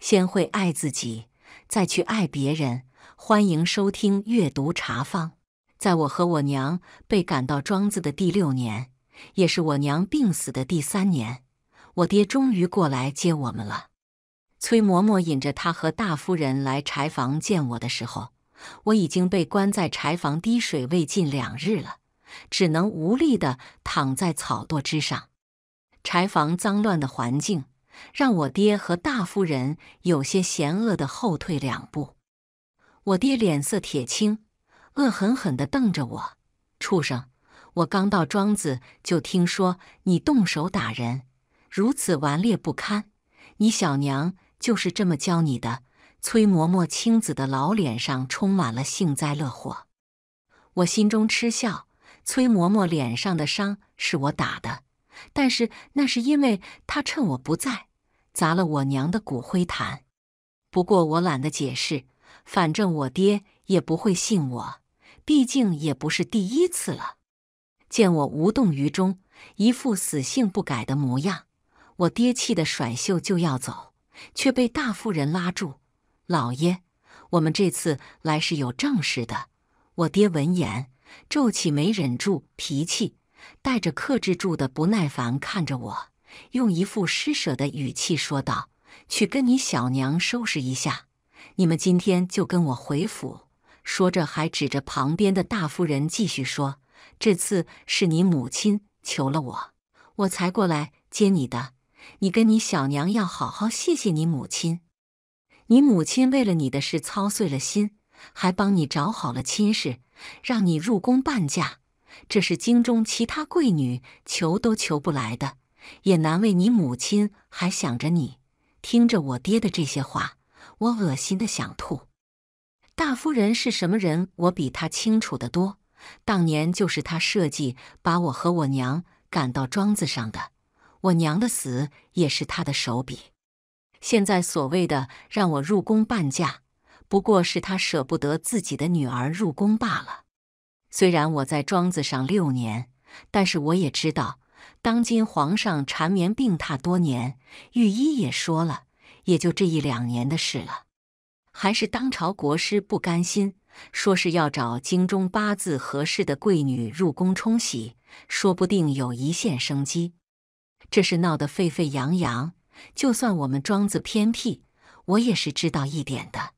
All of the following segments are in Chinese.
先会爱自己，再去爱别人。欢迎收听《阅读茶坊》。在我和我娘被赶到庄子的第六年，也是我娘病死的第三年，我爹终于过来接我们了。崔嬷嬷引着他和大夫人来柴房见我的时候，我已经被关在柴房滴水未进两日了，只能无力地躺在草垛之上。柴房脏乱的环境。让我爹和大夫人有些嫌恶的后退两步，我爹脸色铁青，恶狠狠地瞪着我：“畜生！我刚到庄子就听说你动手打人，如此顽劣不堪。你小娘就是这么教你的。”崔嬷嬷青紫的老脸上充满了幸灾乐祸，我心中嗤笑。崔嬷嬷脸上的伤是我打的，但是那是因为她趁我不在。砸了我娘的骨灰坛，不过我懒得解释，反正我爹也不会信我，毕竟也不是第一次了。见我无动于衷，一副死性不改的模样，我爹气得甩袖就要走，却被大夫人拉住：“老爷，我们这次来是有正事的。”我爹闻言皱起眉，忍住脾气，带着克制住的不耐烦看着我。用一副施舍的语气说道：“去跟你小娘收拾一下，你们今天就跟我回府。”说着，还指着旁边的大夫人继续说：“这次是你母亲求了我，我才过来接你的。你跟你小娘要好好谢谢你母亲，你母亲为了你的事操碎了心，还帮你找好了亲事，让你入宫半嫁，这是京中其他贵女求都求不来的。”也难为你母亲还想着你，听着我爹的这些话，我恶心的想吐。大夫人是什么人，我比他清楚的多。当年就是他设计把我和我娘赶到庄子上的，我娘的死也是他的手笔。现在所谓的让我入宫半嫁，不过是他舍不得自己的女儿入宫罢了。虽然我在庄子上六年，但是我也知道。当今皇上缠绵病榻多年，御医也说了，也就这一两年的事了。还是当朝国师不甘心，说是要找京中八字合适的贵女入宫冲喜，说不定有一线生机。这事闹得沸沸扬扬，就算我们庄子偏僻，我也是知道一点的。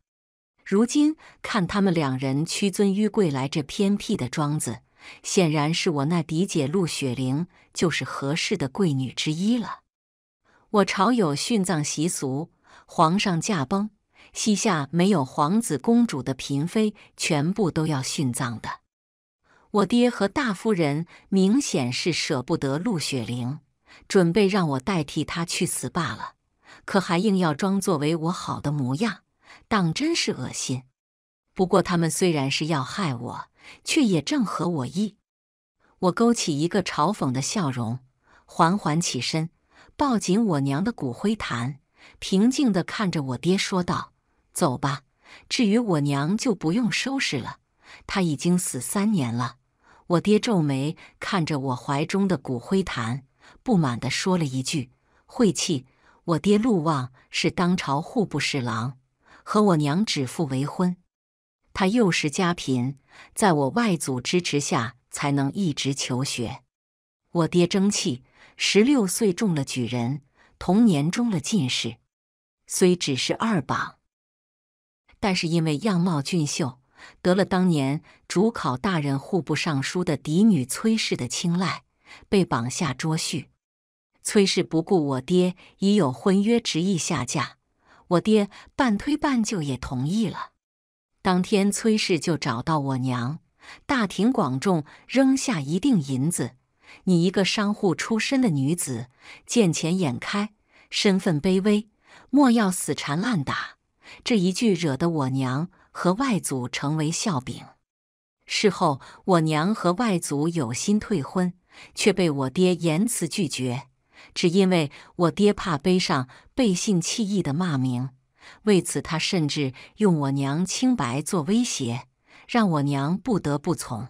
如今看他们两人屈尊于贵来这偏僻的庄子。显然是我那嫡姐陆雪玲就是合适的贵女之一了。我朝有殉葬习俗，皇上驾崩，膝下没有皇子公主的嫔妃全部都要殉葬的。我爹和大夫人明显是舍不得陆雪玲，准备让我代替她去死罢了。可还硬要装作为我好的模样，当真是恶心。不过他们虽然是要害我。却也正合我意。我勾起一个嘲讽的笑容，缓缓起身，抱紧我娘的骨灰坛，平静地看着我爹说道：“走吧，至于我娘就不用收拾了，她已经死三年了。”我爹皱眉看着我怀中的骨灰坛，不满地说了一句：“晦气！”我爹陆望是当朝户部侍郎，和我娘指腹为婚。他幼时家贫，在我外祖支持下才能一直求学。我爹争气，十六岁中了举人，同年中了进士，虽只是二榜，但是因为样貌俊秀，得了当年主考大人户部尚书的嫡女崔氏的青睐，被绑下捉婿。崔氏不顾我爹已有婚约，执意下嫁，我爹半推半就也同意了。当天，崔氏就找到我娘，大庭广众扔下一锭银子。你一个商户出身的女子，见钱眼开，身份卑微，莫要死缠烂打。这一句惹得我娘和外祖成为笑柄。事后，我娘和外祖有心退婚，却被我爹严辞拒绝，只因为我爹怕背上背信弃义的骂名。为此，他甚至用我娘清白做威胁，让我娘不得不从。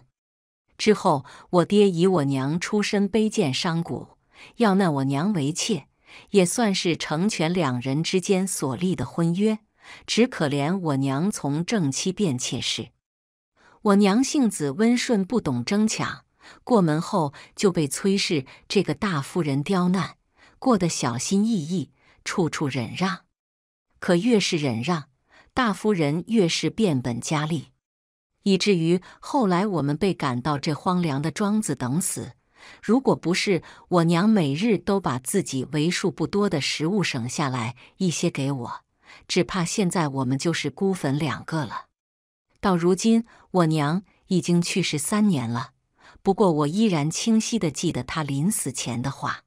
之后，我爹以我娘出身卑贱、商贾要纳我娘为妾，也算是成全两人之间所立的婚约。只可怜我娘从正妻变妾室，我娘性子温顺，不懂争抢，过门后就被崔氏这个大夫人刁难，过得小心翼翼，处处忍让。可越是忍让，大夫人越是变本加厉，以至于后来我们被赶到这荒凉的庄子等死。如果不是我娘每日都把自己为数不多的食物省下来一些给我，只怕现在我们就是孤坟两个了。到如今，我娘已经去世三年了，不过我依然清晰的记得她临死前的话，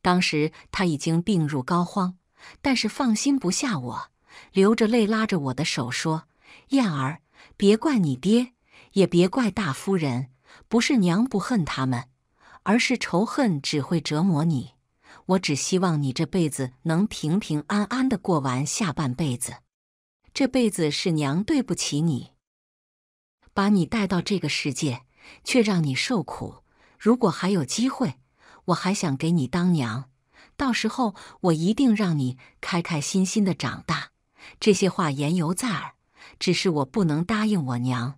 当时她已经病入膏肓。但是放心不下我，流着泪拉着我的手说：“燕儿，别怪你爹，也别怪大夫人。不是娘不恨他们，而是仇恨只会折磨你。我只希望你这辈子能平平安安地过完下半辈子。这辈子是娘对不起你，把你带到这个世界，却让你受苦。如果还有机会，我还想给你当娘。”到时候我一定让你开开心心的长大。这些话言犹在耳，只是我不能答应我娘，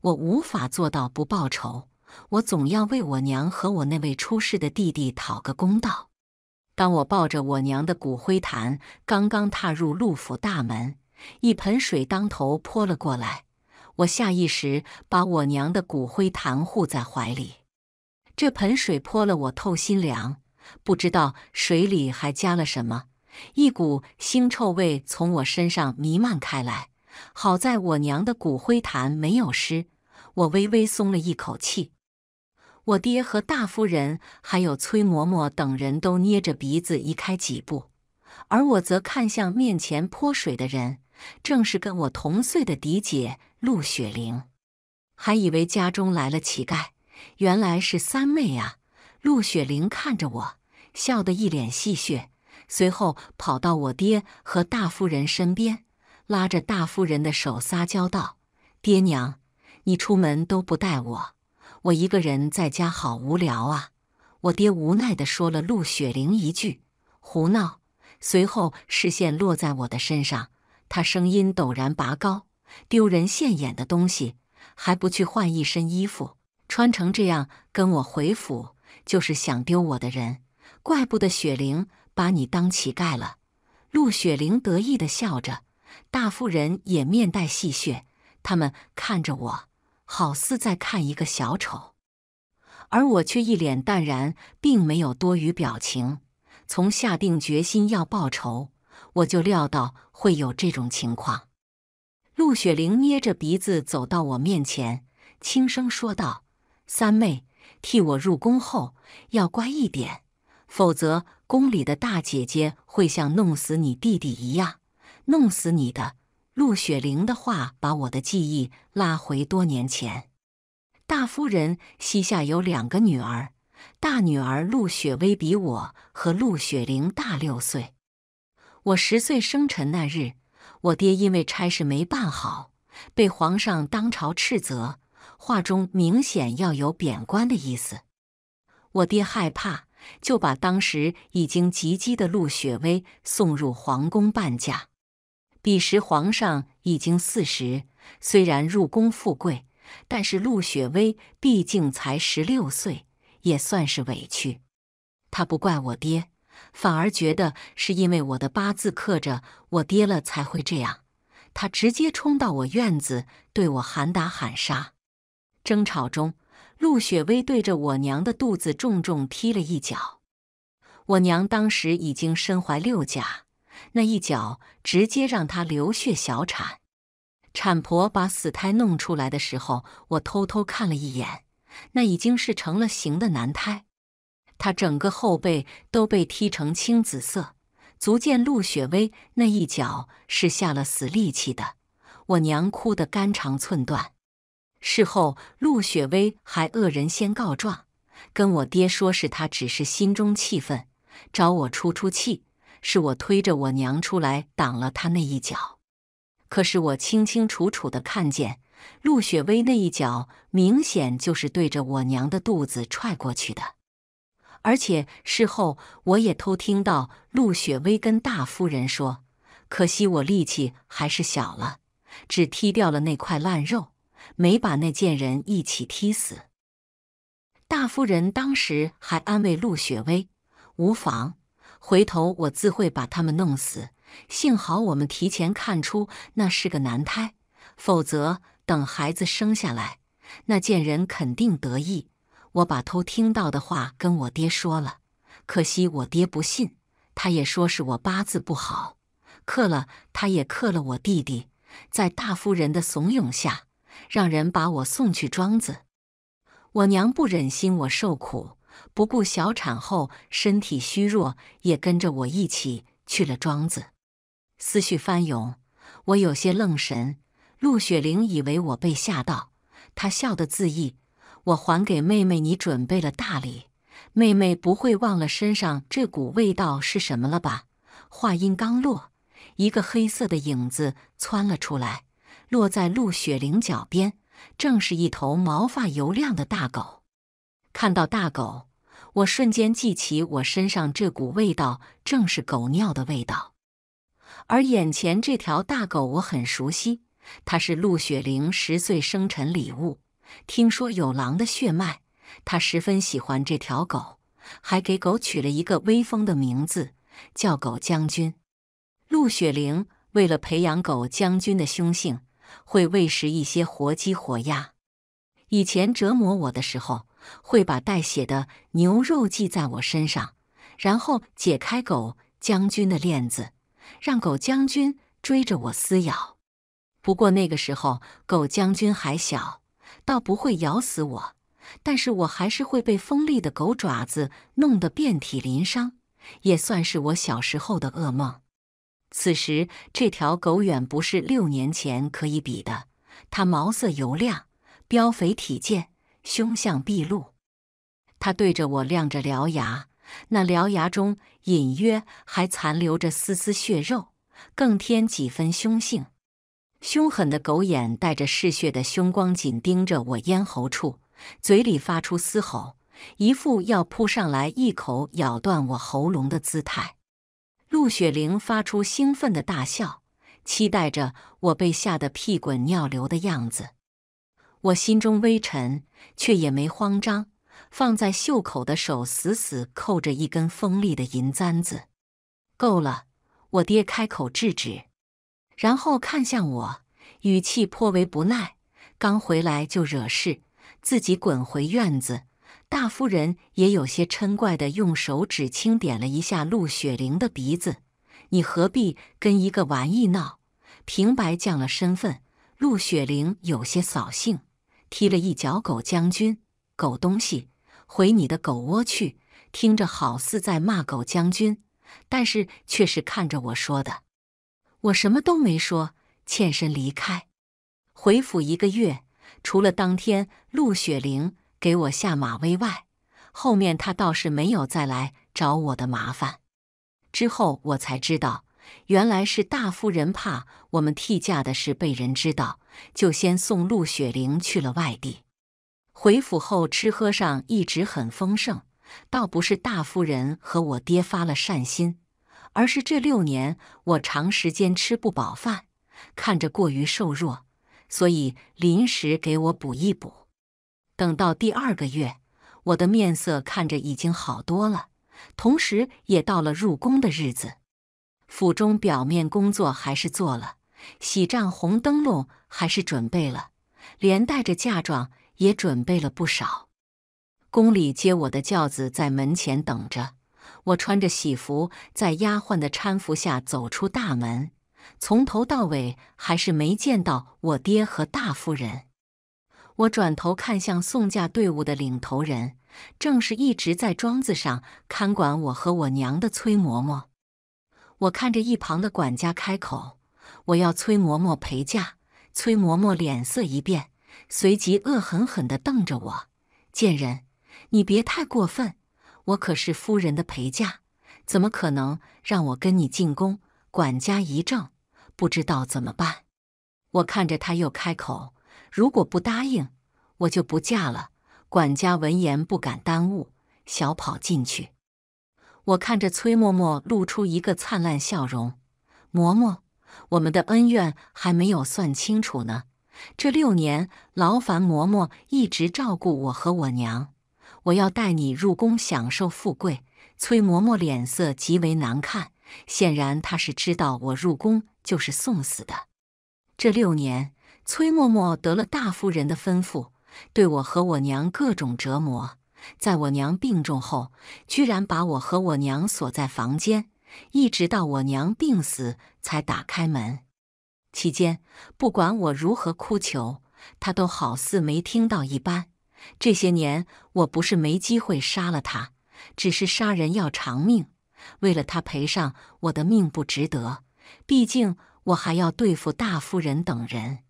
我无法做到不报仇，我总要为我娘和我那位出事的弟弟讨个公道。当我抱着我娘的骨灰坛刚刚踏入陆府大门，一盆水当头泼了过来，我下意识把我娘的骨灰坛护在怀里，这盆水泼了我透心凉。不知道水里还加了什么，一股腥臭味从我身上弥漫开来。好在我娘的骨灰坛没有湿，我微微松了一口气。我爹和大夫人，还有崔嬷嬷等人都捏着鼻子移开几步，而我则看向面前泼水的人，正是跟我同岁的嫡姐陆雪玲。还以为家中来了乞丐，原来是三妹啊。陆雪玲看着我，笑得一脸戏谑，随后跑到我爹和大夫人身边，拉着大夫人的手撒娇道：“爹娘，你出门都不带我，我一个人在家好无聊啊！”我爹无奈地说了陆雪玲一句“胡闹”，随后视线落在我的身上，他声音陡然拔高：“丢人现眼的东西，还不去换一身衣服，穿成这样跟我回府！”就是想丢我的人，怪不得雪玲把你当乞丐了。陆雪玲得意地笑着，大夫人也面带戏谑。他们看着我，好似在看一个小丑，而我却一脸淡然，并没有多余表情。从下定决心要报仇，我就料到会有这种情况。陆雪玲捏着鼻子走到我面前，轻声说道：“三妹。”替我入宫后要乖一点，否则宫里的大姐姐会像弄死你弟弟一样弄死你的。陆雪玲的话把我的记忆拉回多年前。大夫人膝下有两个女儿，大女儿陆雪薇比我和陆雪玲大六岁。我十岁生辰那日，我爹因为差事没办好，被皇上当朝斥责。话中明显要有贬官的意思，我爹害怕，就把当时已经及笄的陆雪薇送入皇宫伴驾。彼时皇上已经四十，虽然入宫富贵，但是陆雪薇毕竟才十六岁，也算是委屈。他不怪我爹，反而觉得是因为我的八字刻着我爹了才会这样。他直接冲到我院子，对我喊打喊杀。争吵中，陆雪薇对着我娘的肚子重重踢了一脚。我娘当时已经身怀六甲，那一脚直接让她流血小产。产婆把死胎弄出来的时候，我偷偷看了一眼，那已经是成了形的男胎。他整个后背都被踢成青紫色，足见陆雪薇那一脚是下了死力气的。我娘哭得肝肠寸断。事后，陆雪薇还恶人先告状，跟我爹说是他，只是心中气愤，找我出出气，是我推着我娘出来挡了他那一脚。可是我清清楚楚的看见，陆雪薇那一脚明显就是对着我娘的肚子踹过去的。而且事后我也偷听到陆雪薇跟大夫人说：“可惜我力气还是小了，只踢掉了那块烂肉。”没把那贱人一起踢死。大夫人当时还安慰陆雪薇：“无妨，回头我自会把他们弄死。幸好我们提前看出那是个男胎，否则等孩子生下来，那贱人肯定得意。”我把偷听到的话跟我爹说了，可惜我爹不信，他也说是我八字不好，克了他也克了我弟弟。在大夫人的怂恿下。让人把我送去庄子，我娘不忍心我受苦，不顾小产后身体虚弱，也跟着我一起去了庄子。思绪翻涌，我有些愣神。陆雪玲以为我被吓到，她笑得自意，我还给妹妹你准备了大礼，妹妹不会忘了身上这股味道是什么了吧？话音刚落，一个黑色的影子窜了出来。落在陆雪玲脚边，正是一头毛发油亮的大狗。看到大狗，我瞬间记起我身上这股味道，正是狗尿的味道。而眼前这条大狗我很熟悉，它是陆雪玲十岁生辰礼物，听说有狼的血脉。她十分喜欢这条狗，还给狗取了一个威风的名字，叫狗将军。陆雪玲为了培养狗将军的凶性。会喂食一些活鸡活鸭。以前折磨我的时候，会把带血的牛肉系在我身上，然后解开狗将军的链子，让狗将军追着我撕咬。不过那个时候狗将军还小，倒不会咬死我，但是我还是会被锋利的狗爪子弄得遍体鳞伤，也算是我小时候的噩梦。此时，这条狗远不是六年前可以比的。它毛色油亮，膘肥体健，凶相毕露。它对着我亮着獠牙，那獠牙中隐约还残留着丝丝血肉，更添几分凶性。凶狠的狗眼带着嗜血的凶光，紧盯着我咽喉处，嘴里发出嘶吼，一副要扑上来一口咬断我喉咙的姿态。陆雪玲发出兴奋的大笑，期待着我被吓得屁滚尿流的样子。我心中微沉，却也没慌张，放在袖口的手死死扣着一根锋利的银簪子。够了！我爹开口制止，然后看向我，语气颇为不耐：“刚回来就惹事，自己滚回院子。”大夫人也有些嗔怪的用手指轻点了一下陆雪玲的鼻子：“你何必跟一个玩意闹？平白降了身份。”陆雪玲有些扫兴，踢了一脚狗将军：“狗东西，回你的狗窝去！”听着好似在骂狗将军，但是却是看着我说的。我什么都没说，欠身离开。回府一个月，除了当天，陆雪玲。给我下马威外，后面他倒是没有再来找我的麻烦。之后我才知道，原来是大夫人怕我们替嫁的事被人知道，就先送陆雪玲去了外地。回府后吃喝上一直很丰盛，倒不是大夫人和我爹发了善心，而是这六年我长时间吃不饱饭，看着过于瘦弱，所以临时给我补一补。等到第二个月，我的面色看着已经好多了，同时也到了入宫的日子。府中表面工作还是做了，喜帐、红灯笼还是准备了，连带着嫁妆也准备了不少。宫里接我的轿子在门前等着，我穿着喜服，在丫鬟的搀扶下走出大门，从头到尾还是没见到我爹和大夫人。我转头看向送嫁队伍的领头人，正是一直在庄子上看管我和我娘的崔嬷嬷。我看着一旁的管家开口：“我要崔嬷嬷陪嫁。”崔嬷嬷脸色一变，随即恶狠狠地瞪着我：“贱人，你别太过分！我可是夫人的陪嫁，怎么可能让我跟你进宫？”管家一怔，不知道怎么办。我看着他，又开口。如果不答应，我就不嫁了。管家闻言不敢耽误，小跑进去。我看着崔嬷嬷露出一个灿烂笑容：“嬷嬷，我们的恩怨还没有算清楚呢。这六年，劳烦嬷嬷一直照顾我和我娘，我要带你入宫享受富贵。”崔嬷嬷脸色极为难看，显然她是知道我入宫就是送死的。这六年。崔嬷嬷得了大夫人的吩咐，对我和我娘各种折磨。在我娘病重后，居然把我和我娘锁在房间，一直到我娘病死才打开门。期间，不管我如何哭求，他都好似没听到一般。这些年，我不是没机会杀了他，只是杀人要偿命，为了他赔上我的命不值得。毕竟，我还要对付大夫人等人。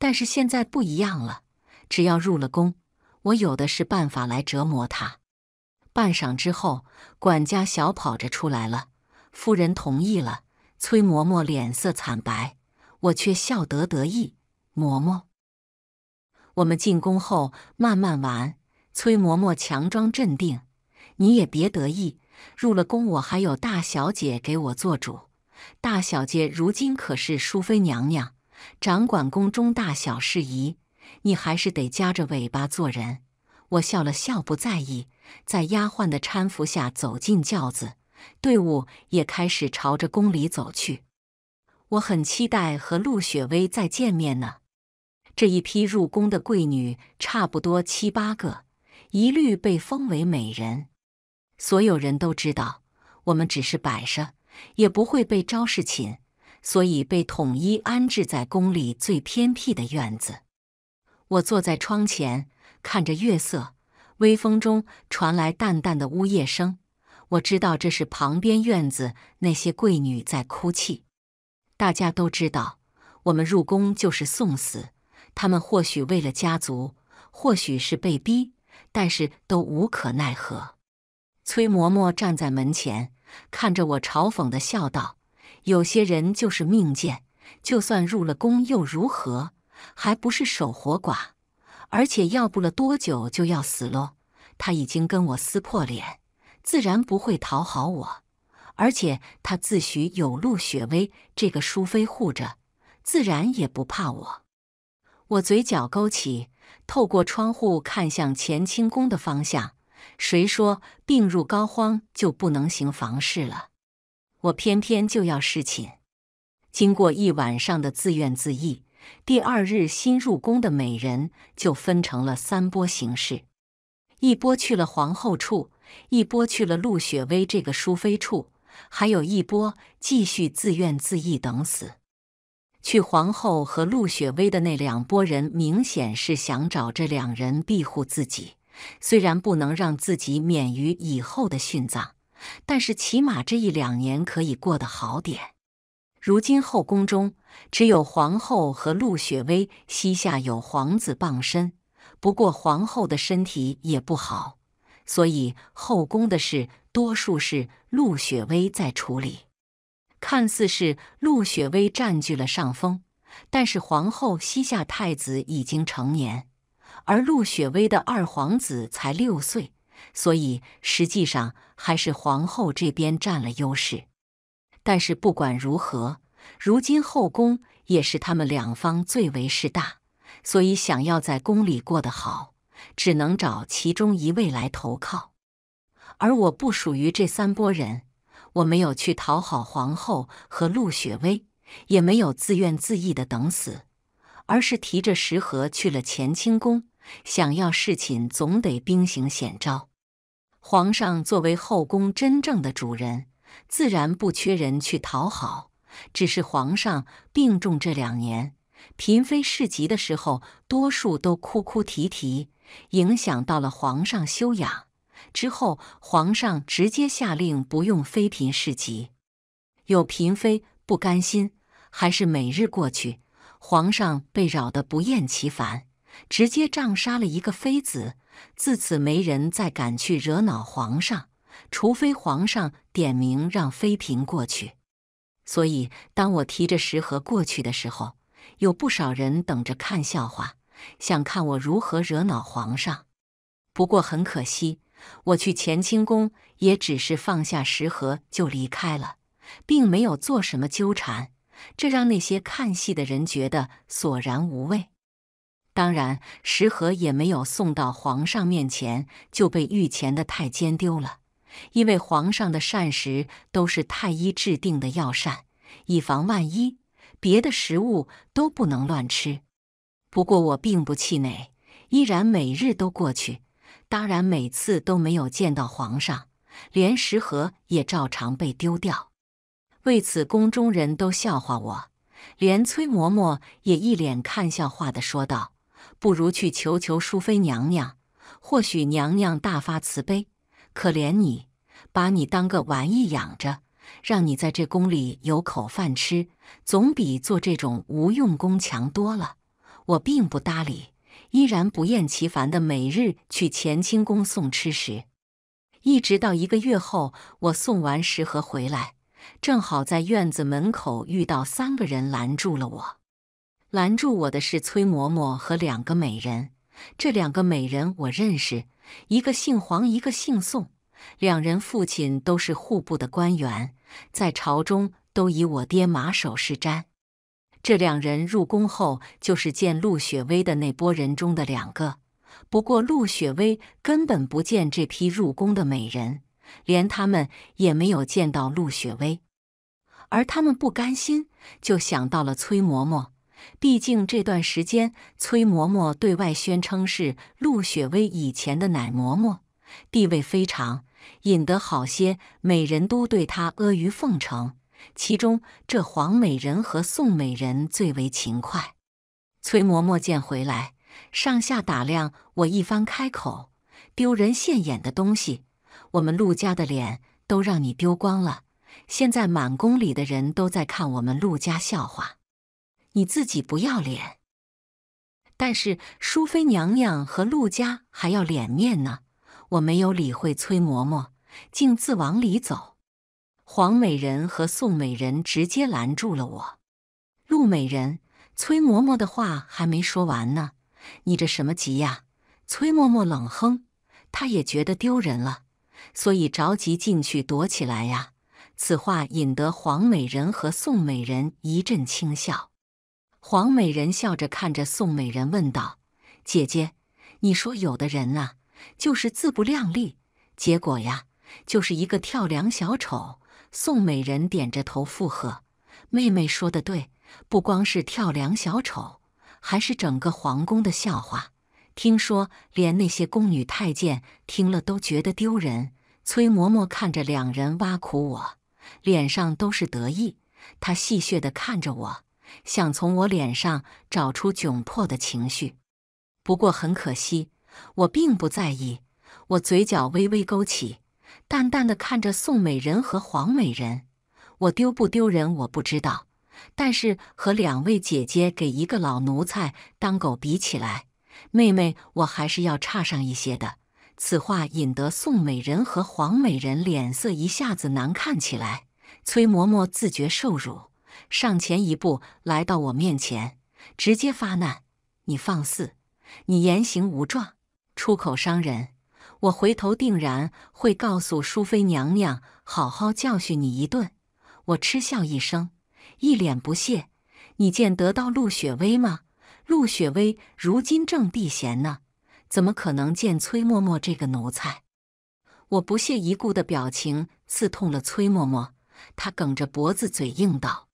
但是现在不一样了，只要入了宫，我有的是办法来折磨他。半晌之后，管家小跑着出来了，夫人同意了。崔嬷嬷脸色惨白，我却笑得得意。嬷嬷，我们进宫后慢慢玩。崔嬷嬷强装镇定，你也别得意，入了宫我还有大小姐给我做主。大小姐如今可是淑妃娘娘。掌管宫中大小事宜，你还是得夹着尾巴做人。我笑了笑，不在意，在丫鬟的搀扶下走进轿子，队伍也开始朝着宫里走去。我很期待和陆雪薇再见面呢。这一批入宫的贵女差不多七八个，一律被封为美人。所有人都知道，我们只是摆设，也不会被招侍寝。所以被统一安置在宫里最偏僻的院子。我坐在窗前，看着月色，微风中传来淡淡的呜咽声。我知道这是旁边院子那些贵女在哭泣。大家都知道，我们入宫就是送死。他们或许为了家族，或许是被逼，但是都无可奈何。崔嬷嬷站在门前，看着我，嘲讽的笑道。有些人就是命贱，就算入了宫又如何？还不是守活寡，而且要不了多久就要死喽。他已经跟我撕破脸，自然不会讨好我。而且他自诩有陆雪薇这个淑妃护着，自然也不怕我。我嘴角勾起，透过窗户看向乾清宫的方向。谁说病入膏肓就不能行房事了？我偏偏就要侍寝。经过一晚上的自怨自艾，第二日新入宫的美人就分成了三波行事：一波去了皇后处，一波去了陆雪薇这个淑妃处，还有一波继续自怨自艾等死。去皇后和陆雪薇的那两拨人，明显是想找这两人庇护自己，虽然不能让自己免于以后的殉葬。但是起码这一两年可以过得好点。如今后宫中只有皇后和陆雪薇膝下有皇子傍身，不过皇后的身体也不好，所以后宫的事多数是陆雪薇在处理。看似是陆雪薇占据了上风，但是皇后膝下太子已经成年，而陆雪薇的二皇子才六岁。所以实际上还是皇后这边占了优势，但是不管如何，如今后宫也是他们两方最为势大，所以想要在宫里过得好，只能找其中一位来投靠。而我不属于这三拨人，我没有去讨好皇后和陆雪薇，也没有自怨自艾的等死，而是提着食盒去了乾清宫，想要侍寝，总得兵行险招。皇上作为后宫真正的主人，自然不缺人去讨好。只是皇上病重这两年，嫔妃侍疾的时候，多数都哭哭啼啼，影响到了皇上休养。之后，皇上直接下令不用妃嫔侍疾。有嫔妃不甘心，还是每日过去。皇上被扰得不厌其烦，直接杖杀了一个妃子。自此没人再敢去惹恼皇上，除非皇上点名让妃嫔过去。所以，当我提着食盒过去的时候，有不少人等着看笑话，想看我如何惹恼皇上。不过很可惜，我去乾清宫也只是放下食盒就离开了，并没有做什么纠缠，这让那些看戏的人觉得索然无味。当然，食盒也没有送到皇上面前就被御前的太监丢了，因为皇上的膳食都是太医制定的药膳，以防万一，别的食物都不能乱吃。不过我并不气馁，依然每日都过去，当然每次都没有见到皇上，连食盒也照常被丢掉。为此，宫中人都笑话我，连崔嬷嬷也一脸看笑话的说道。不如去求求淑妃娘娘，或许娘娘大发慈悲，可怜你，把你当个玩意养着，让你在这宫里有口饭吃，总比做这种无用功强多了。我并不搭理，依然不厌其烦的每日去乾清宫送吃食，一直到一个月后，我送完食盒回来，正好在院子门口遇到三个人拦住了我。拦住我的是崔嬷嬷和两个美人。这两个美人我认识，一个姓黄，一个姓宋，两人父亲都是户部的官员，在朝中都以我爹马首是瞻。这两人入宫后，就是见陆雪薇的那波人中的两个。不过陆雪薇根本不见这批入宫的美人，连他们也没有见到陆雪薇，而他们不甘心，就想到了崔嬷嬷。毕竟这段时间，崔嬷嬷对外宣称是陆雪薇以前的奶嬷嬷，地位非常，引得好些美人都对她阿谀奉承。其中，这黄美人和宋美人最为勤快。崔嬷嬷见回来，上下打量我一番，开口：“丢人现眼的东西，我们陆家的脸都让你丢光了。现在满宫里的人都在看我们陆家笑话。”你自己不要脸，但是淑妃娘娘和陆家还要脸面呢。我没有理会崔嬷嬷，径自往里走。黄美人和宋美人直接拦住了我。陆美人，崔嬷嬷的话还没说完呢，你这什么急呀？崔嬷嬷冷哼，她也觉得丢人了，所以着急进去躲起来呀。此话引得黄美人和宋美人一阵轻笑。黄美人笑着看着宋美人问道：“姐姐，你说有的人啊，就是自不量力，结果呀，就是一个跳梁小丑。”宋美人点着头附和：“妹妹说的对，不光是跳梁小丑，还是整个皇宫的笑话。听说连那些宫女太监听了都觉得丢人。”崔嬷嬷看着两人挖苦我，脸上都是得意，她戏谑的看着我。想从我脸上找出窘迫的情绪，不过很可惜，我并不在意。我嘴角微微勾起，淡淡的看着宋美人和黄美人。我丢不丢人我不知道，但是和两位姐姐给一个老奴才当狗比起来，妹妹我还是要差上一些的。此话引得宋美人和黄美人脸色一下子难看起来。崔嬷嬷自觉受辱。上前一步来到我面前，直接发难：“你放肆！你言行无状，出口伤人，我回头定然会告诉淑妃娘娘，好好教训你一顿。”我嗤笑一声，一脸不屑：“你见得到陆雪薇吗？陆雪薇如今正避嫌呢，怎么可能见崔嬷嬷这个奴才？”我不屑一顾的表情刺痛了崔嬷嬷，她梗着脖子，嘴硬道。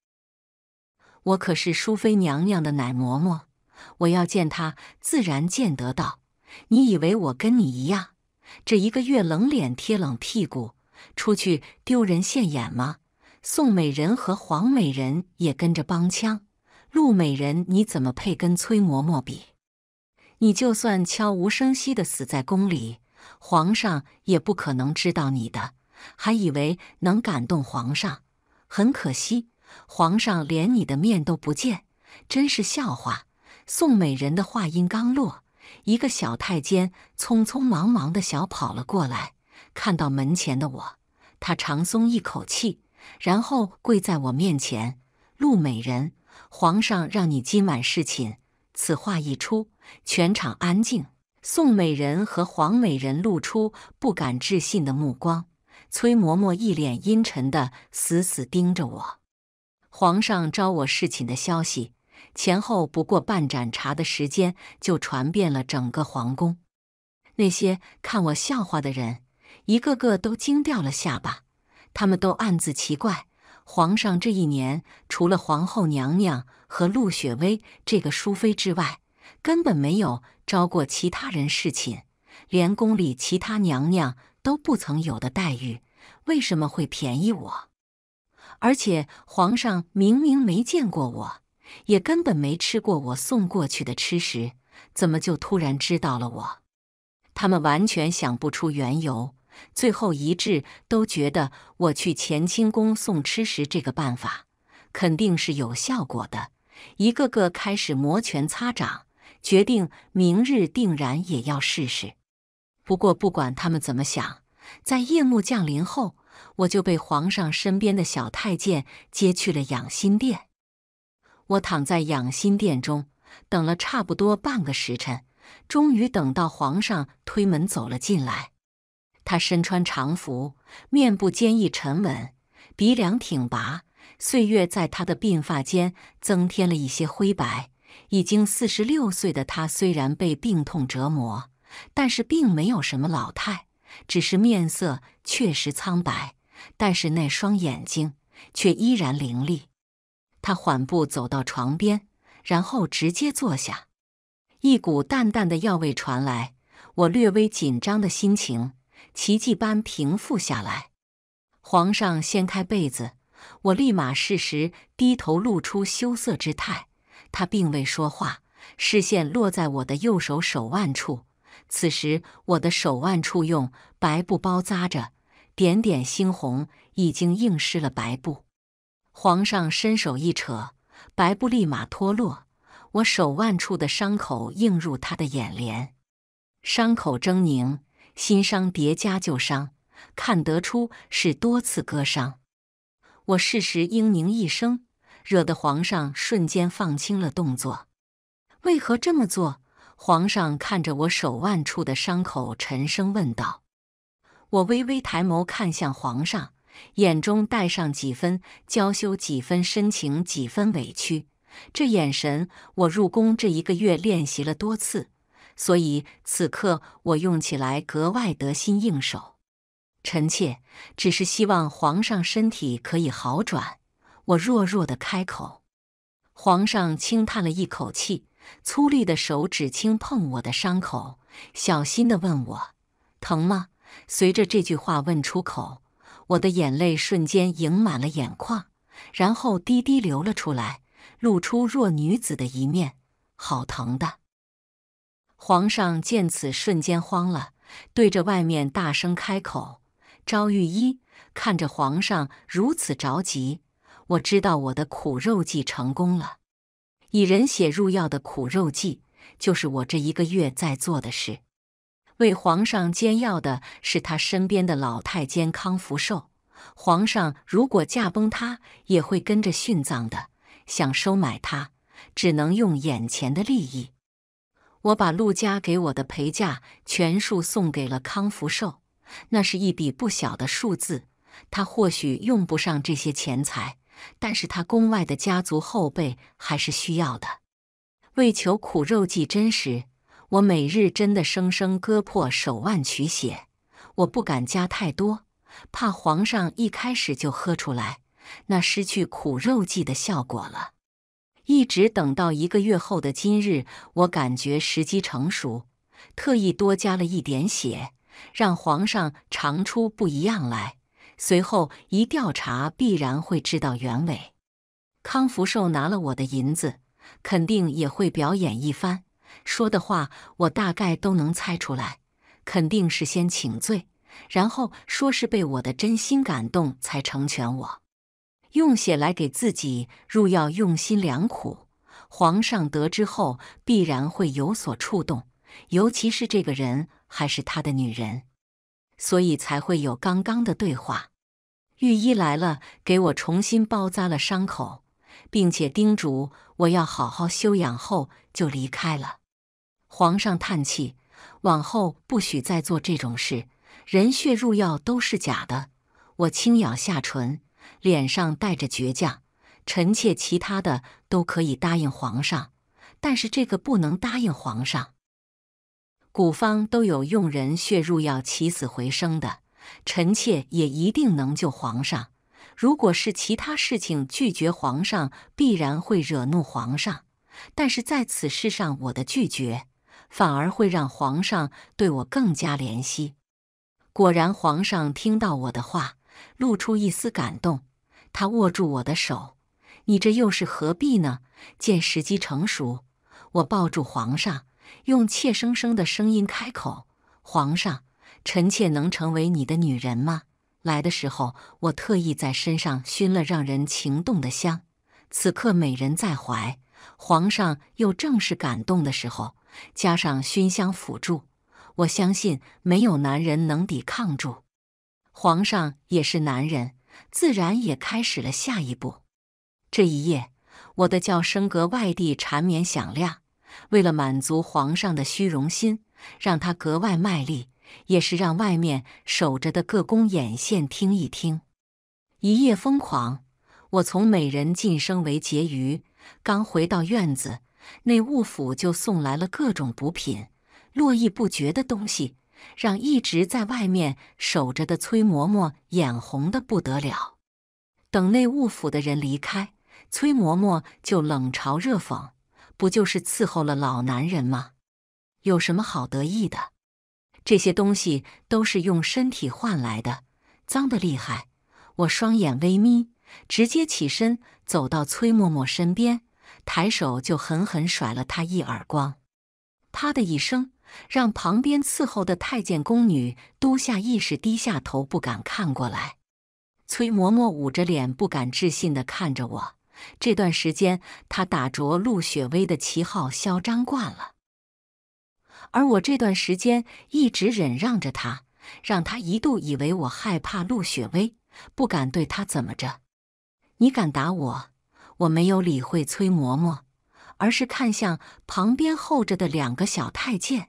我可是淑妃娘娘的奶嬷嬷，我要见她自然见得到。你以为我跟你一样，这一个月冷脸贴冷屁股，出去丢人现眼吗？宋美人和黄美人也跟着帮腔。陆美人，你怎么配跟崔嬷嬷比？你就算悄无声息的死在宫里，皇上也不可能知道你的，还以为能感动皇上，很可惜。皇上连你的面都不见，真是笑话！宋美人的话音刚落，一个小太监匆匆忙忙的小跑了过来，看到门前的我，他长松一口气，然后跪在我面前：“陆美人，皇上让你今晚侍寝。”此话一出，全场安静。宋美人和黄美人露出不敢置信的目光，崔嬷嬷一脸阴沉的死死盯着我。皇上召我侍寝的消息，前后不过半盏茶的时间，就传遍了整个皇宫。那些看我笑话的人，一个个都惊掉了下巴。他们都暗自奇怪：皇上这一年，除了皇后娘娘和陆雪薇这个淑妃之外，根本没有招过其他人侍寝，连宫里其他娘娘都不曾有的待遇，为什么会便宜我？而且皇上明明没见过我，也根本没吃过我送过去的吃食，怎么就突然知道了我？他们完全想不出缘由，最后一致都觉得我去乾清宫送吃食这个办法肯定是有效果的，一个个开始摩拳擦掌，决定明日定然也要试试。不过不管他们怎么想，在夜幕降临后。我就被皇上身边的小太监接去了养心殿。我躺在养心殿中，等了差不多半个时辰，终于等到皇上推门走了进来。他身穿长服，面部坚毅沉稳，鼻梁挺拔，岁月在他的鬓发间增添了一些灰白。已经四十六岁的他，虽然被病痛折磨，但是并没有什么老态。只是面色确实苍白，但是那双眼睛却依然凌厉。他缓步走到床边，然后直接坐下。一股淡淡的药味传来，我略微紧张的心情奇迹般平复下来。皇上掀开被子，我立马适时低头，露出羞涩之态。他并未说话，视线落在我的右手手腕处。此时我的手腕处用。白布包扎着，点点猩红已经映湿了白布。皇上伸手一扯，白布立马脱落，我手腕处的伤口映入他的眼帘，伤口狰狞，新伤叠加旧伤，看得出是多次割伤。我适时嘤咛一声，惹得皇上瞬间放轻了动作。为何这么做？皇上看着我手腕处的伤口，沉声问道。我微微抬眸看向皇上，眼中带上几分娇羞，几分深情，几分委屈。这眼神，我入宫这一个月练习了多次，所以此刻我用起来格外得心应手。臣妾只是希望皇上身体可以好转。我弱弱的开口。皇上轻叹了一口气，粗粝的手指轻碰我的伤口，小心的问我：“疼吗？”随着这句话问出口，我的眼泪瞬间盈满了眼眶，然后滴滴流了出来，露出弱女子的一面。好疼的！皇上见此，瞬间慌了，对着外面大声开口：“招御医！”看着皇上如此着急，我知道我的苦肉计成功了。以人血入药的苦肉计，就是我这一个月在做的事。为皇上煎药的是他身边的老太监康福寿。皇上如果驾崩，他也会跟着殉葬的。想收买他，只能用眼前的利益。我把陆家给我的陪嫁全数送给了康福寿，那是一笔不小的数字。他或许用不上这些钱财，但是他宫外的家族后辈还是需要的。为求苦肉计真实。我每日真的生生割破手腕取血，我不敢加太多，怕皇上一开始就喝出来，那失去苦肉计的效果了。一直等到一个月后的今日，我感觉时机成熟，特意多加了一点血，让皇上尝出不一样来。随后一调查，必然会知道原委。康福寿拿了我的银子，肯定也会表演一番。说的话我大概都能猜出来，肯定是先请罪，然后说是被我的真心感动才成全我。用血来给自己入药，用心良苦。皇上得知后必然会有所触动，尤其是这个人还是他的女人，所以才会有刚刚的对话。御医来了，给我重新包扎了伤口，并且叮嘱我要好好休养后就离开了。皇上叹气，往后不许再做这种事。人血入药都是假的。我轻咬下唇，脸上带着倔强。臣妾其他的都可以答应皇上，但是这个不能答应皇上。古方都有用人血入药起死回生的，臣妾也一定能救皇上。如果是其他事情拒绝皇上，必然会惹怒皇上。但是在此事上，我的拒绝。反而会让皇上对我更加怜惜。果然，皇上听到我的话，露出一丝感动。他握住我的手：“你这又是何必呢？”见时机成熟，我抱住皇上，用怯生生的声音开口：“皇上，臣妾能成为你的女人吗？”来的时候，我特意在身上熏了让人情动的香。此刻，美人在怀，皇上又正是感动的时候。加上熏香辅助，我相信没有男人能抵抗住。皇上也是男人，自然也开始了下一步。这一夜，我的叫声格外地缠绵响亮。为了满足皇上的虚荣心，让他格外卖力，也是让外面守着的各宫眼线听一听。一夜疯狂，我从美人晋升为婕妤。刚回到院子。内务府就送来了各种补品，络绎不绝的东西，让一直在外面守着的崔嬷嬷眼红的不得了。等内务府的人离开，崔嬷嬷就冷嘲热讽：“不就是伺候了老男人吗？有什么好得意的？这些东西都是用身体换来的，脏得厉害。”我双眼微眯，直接起身走到崔嬷嬷身边。抬手就狠狠甩了他一耳光，啪的一声，让旁边伺候的太监宫女都下意识低下头不敢看过来。崔嬷嬷捂着脸不敢置信的看着我。这段时间，她打着陆雪薇的旗号嚣张惯了，而我这段时间一直忍让着她，让她一度以为我害怕陆雪薇，不敢对她怎么着。你敢打我？我没有理会崔嬷嬷，而是看向旁边候着的两个小太监，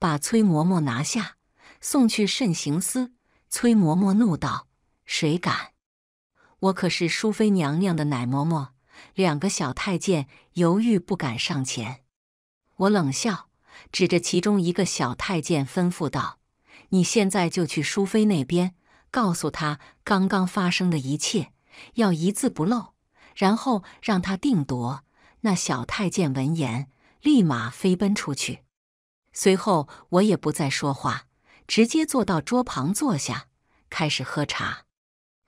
把崔嬷嬷拿下送去慎刑司。崔嬷嬷怒道：“谁敢？我可是淑妃娘娘的奶嬷嬷。”两个小太监犹豫不敢上前。我冷笑，指着其中一个小太监吩咐道：“你现在就去淑妃那边，告诉她刚刚发生的一切，要一字不漏。”然后让他定夺。那小太监闻言，立马飞奔出去。随后我也不再说话，直接坐到桌旁坐下，开始喝茶。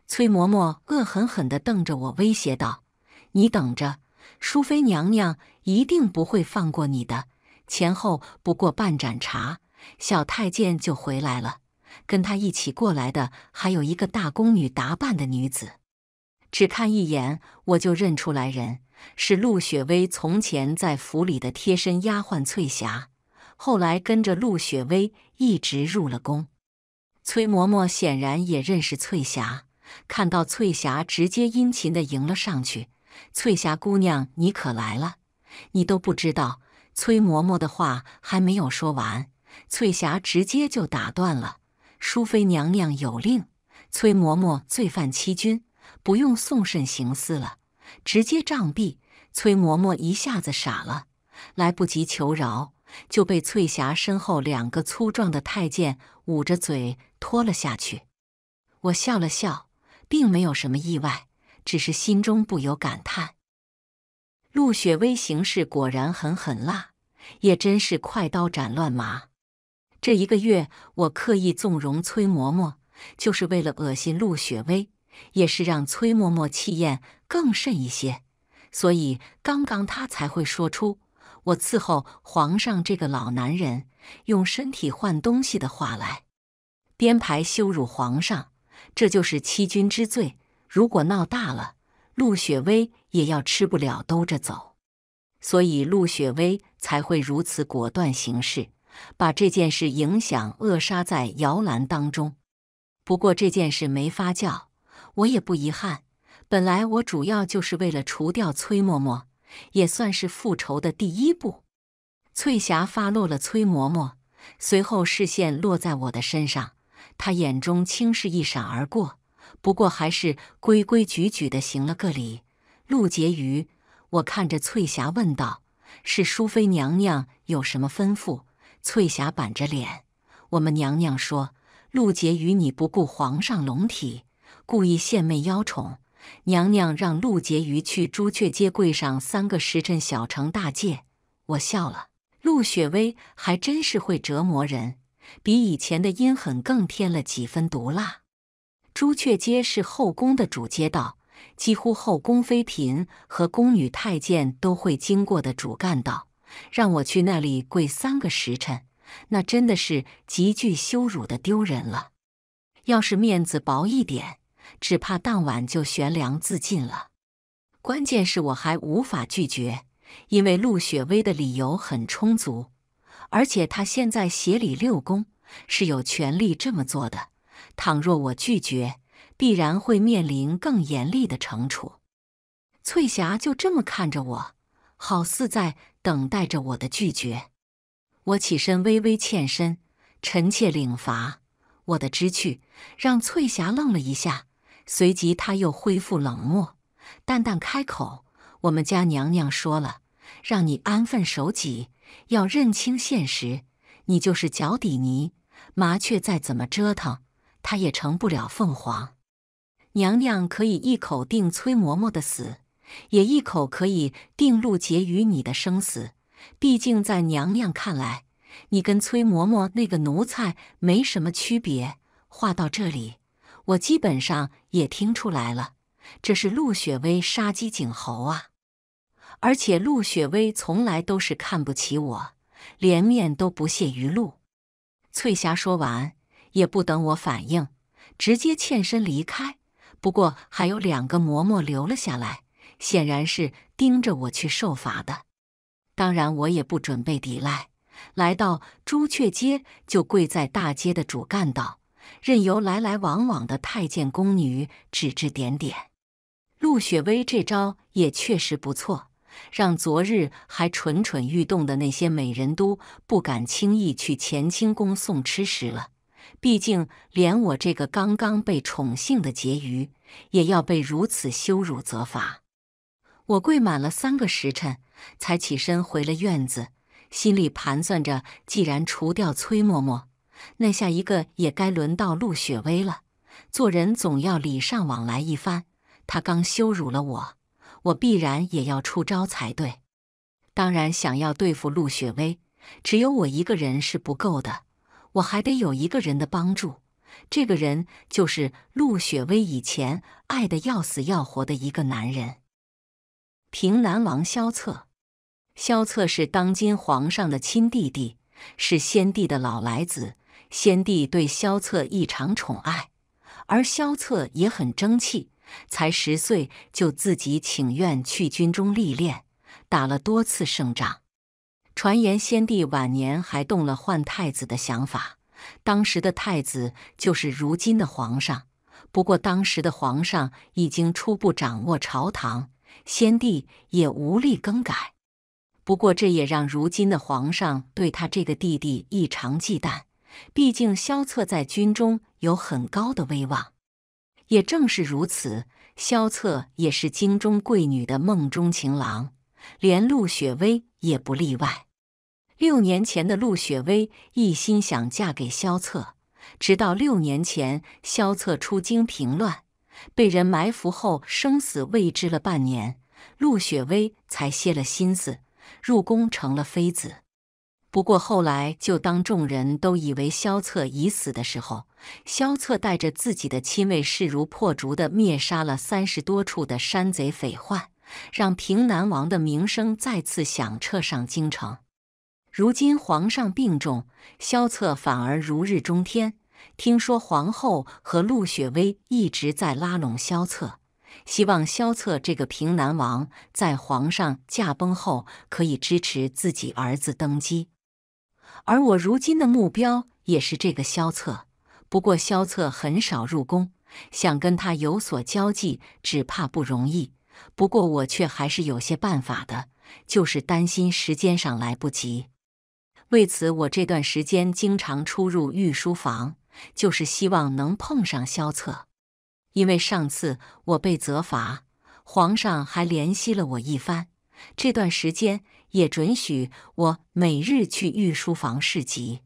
崔嬷嬷恶狠狠地瞪着我，威胁道：“你等着，淑妃娘娘一定不会放过你的。前后不过半盏茶，小太监就回来了。跟他一起过来的，还有一个大宫女打扮的女子。”只看一眼，我就认出来人是陆雪薇从前在府里的贴身丫鬟翠霞，后来跟着陆雪薇一直入了宫。崔嬷嬷显然也认识翠霞，看到翠霞，直接殷勤地迎了上去：“翠霞姑娘，你可来了！你都不知道。”崔嬷嬷的话还没有说完，翠霞直接就打断了：“淑妃娘娘有令，崔嬷嬷罪犯欺君。”不用送审行司了，直接杖毙。崔嬷嬷一下子傻了，来不及求饶，就被翠霞身后两个粗壮的太监捂着嘴拖了下去。我笑了笑，并没有什么意外，只是心中不由感叹：陆雪薇行事果然很狠辣，也真是快刀斩乱麻。这一个月，我刻意纵容崔嬷嬷，就是为了恶心陆雪薇。也是让崔嬷嬷气焰更甚一些，所以刚刚她才会说出“我伺候皇上这个老男人，用身体换东西”的话来，编排羞辱皇上，这就是欺君之罪。如果闹大了，陆雪薇也要吃不了兜着走。所以陆雪薇才会如此果断行事，把这件事影响扼杀在摇篮当中。不过这件事没发酵。我也不遗憾，本来我主要就是为了除掉崔嬷嬷，也算是复仇的第一步。翠霞发落了崔嬷嬷，随后视线落在我的身上，她眼中轻视一闪而过，不过还是规规矩矩的行了个礼。陆婕妤，我看着翠霞问道：“是淑妃娘娘有什么吩咐？”翠霞板着脸：“我们娘娘说，陆婕妤你不顾皇上龙体。”故意献媚邀宠，娘娘让陆婕妤去朱雀街跪上三个时辰，小成大戒。我笑了，陆雪薇还真是会折磨人，比以前的阴狠更添了几分毒辣。朱雀街是后宫的主街道，几乎后宫妃嫔和宫女太监都会经过的主干道。让我去那里跪三个时辰，那真的是极具羞辱的丢人了。要是面子薄一点，只怕当晚就悬梁自尽了。关键是我还无法拒绝，因为陆雪薇的理由很充足，而且她现在协理六宫，是有权利这么做的。倘若我拒绝，必然会面临更严厉的惩处。翠霞就这么看着我，好似在等待着我的拒绝。我起身，微微欠身：“臣妾领罚。”我的知趣。让翠霞愣了一下，随即她又恢复冷漠，淡淡开口：“我们家娘娘说了，让你安分守己，要认清现实。你就是脚底泥，麻雀再怎么折腾，它也成不了凤凰。娘娘可以一口定崔嬷嬷的死，也一口可以定陆婕与你的生死。毕竟在娘娘看来，你跟崔嬷嬷那个奴才没什么区别。”话到这里，我基本上也听出来了，这是陆雪薇杀鸡儆猴啊！而且陆雪薇从来都是看不起我，连面都不屑于露。翠霞说完，也不等我反应，直接欠身离开。不过还有两个嬷嬷留了下来，显然是盯着我去受罚的。当然，我也不准备抵赖，来到朱雀街就跪在大街的主干道。任由来来往往的太监宫女指指点点，陆雪薇这招也确实不错，让昨日还蠢蠢欲动的那些美人都不敢轻易去乾清宫送吃食了。毕竟，连我这个刚刚被宠幸的婕妤，也要被如此羞辱责罚。我跪满了三个时辰，才起身回了院子，心里盘算着，既然除掉崔嬷嬷。那下一个也该轮到陆雪薇了。做人总要礼尚往来一番。他刚羞辱了我，我必然也要出招才对。当然，想要对付陆雪薇，只有我一个人是不够的，我还得有一个人的帮助。这个人就是陆雪薇以前爱得要死要活的一个男人——平南王萧策。萧策是当今皇上的亲弟弟，是先帝的老来子。先帝对萧策异常宠爱，而萧策也很争气，才十岁就自己请愿去军中历练，打了多次胜仗。传言先帝晚年还动了换太子的想法，当时的太子就是如今的皇上。不过当时的皇上已经初步掌握朝堂，先帝也无力更改。不过这也让如今的皇上对他这个弟弟异常忌惮。毕竟萧策在军中有很高的威望，也正是如此，萧策也是京中贵女的梦中情郎，连陆雪薇也不例外。六年前的陆雪薇一心想嫁给萧策，直到六年前萧策出京平乱，被人埋伏后生死未知了半年，陆雪薇才歇了心思，入宫成了妃子。不过后来，就当众人都以为萧策已死的时候，萧策带着自己的亲卫势如破竹的灭杀了三十多处的山贼匪患，让平南王的名声再次响彻上京城。如今皇上病重，萧策反而如日中天。听说皇后和陆雪薇一直在拉拢萧策，希望萧策这个平南王在皇上驾崩后可以支持自己儿子登基。而我如今的目标也是这个萧策，不过萧策很少入宫，想跟他有所交际，只怕不容易。不过我却还是有些办法的，就是担心时间上来不及。为此，我这段时间经常出入御书房，就是希望能碰上萧策。因为上次我被责罚，皇上还怜惜了我一番，这段时间。也准许我每日去御书房侍疾。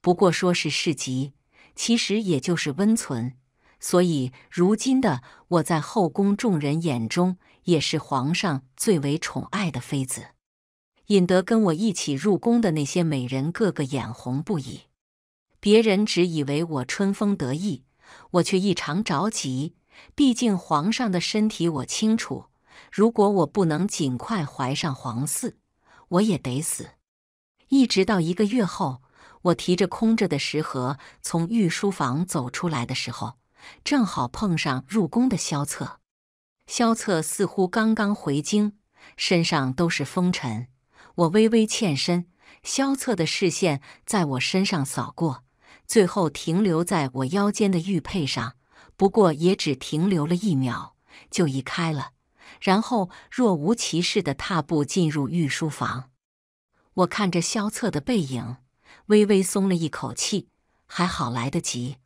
不过说是侍疾，其实也就是温存。所以如今的我在后宫众人眼中，也是皇上最为宠爱的妃子。引得跟我一起入宫的那些美人，个个眼红不已。别人只以为我春风得意，我却异常着急。毕竟皇上的身体，我清楚。如果我不能尽快怀上皇嗣，我也得死。一直到一个月后，我提着空着的食盒从御书房走出来的时候，正好碰上入宫的萧策。萧策似乎刚刚回京，身上都是风尘。我微微欠身，萧策的视线在我身上扫过，最后停留在我腰间的玉佩上，不过也只停留了一秒，就移开了。然后若无其事地踏步进入御书房，我看着萧策的背影，微微松了一口气，还好来得及。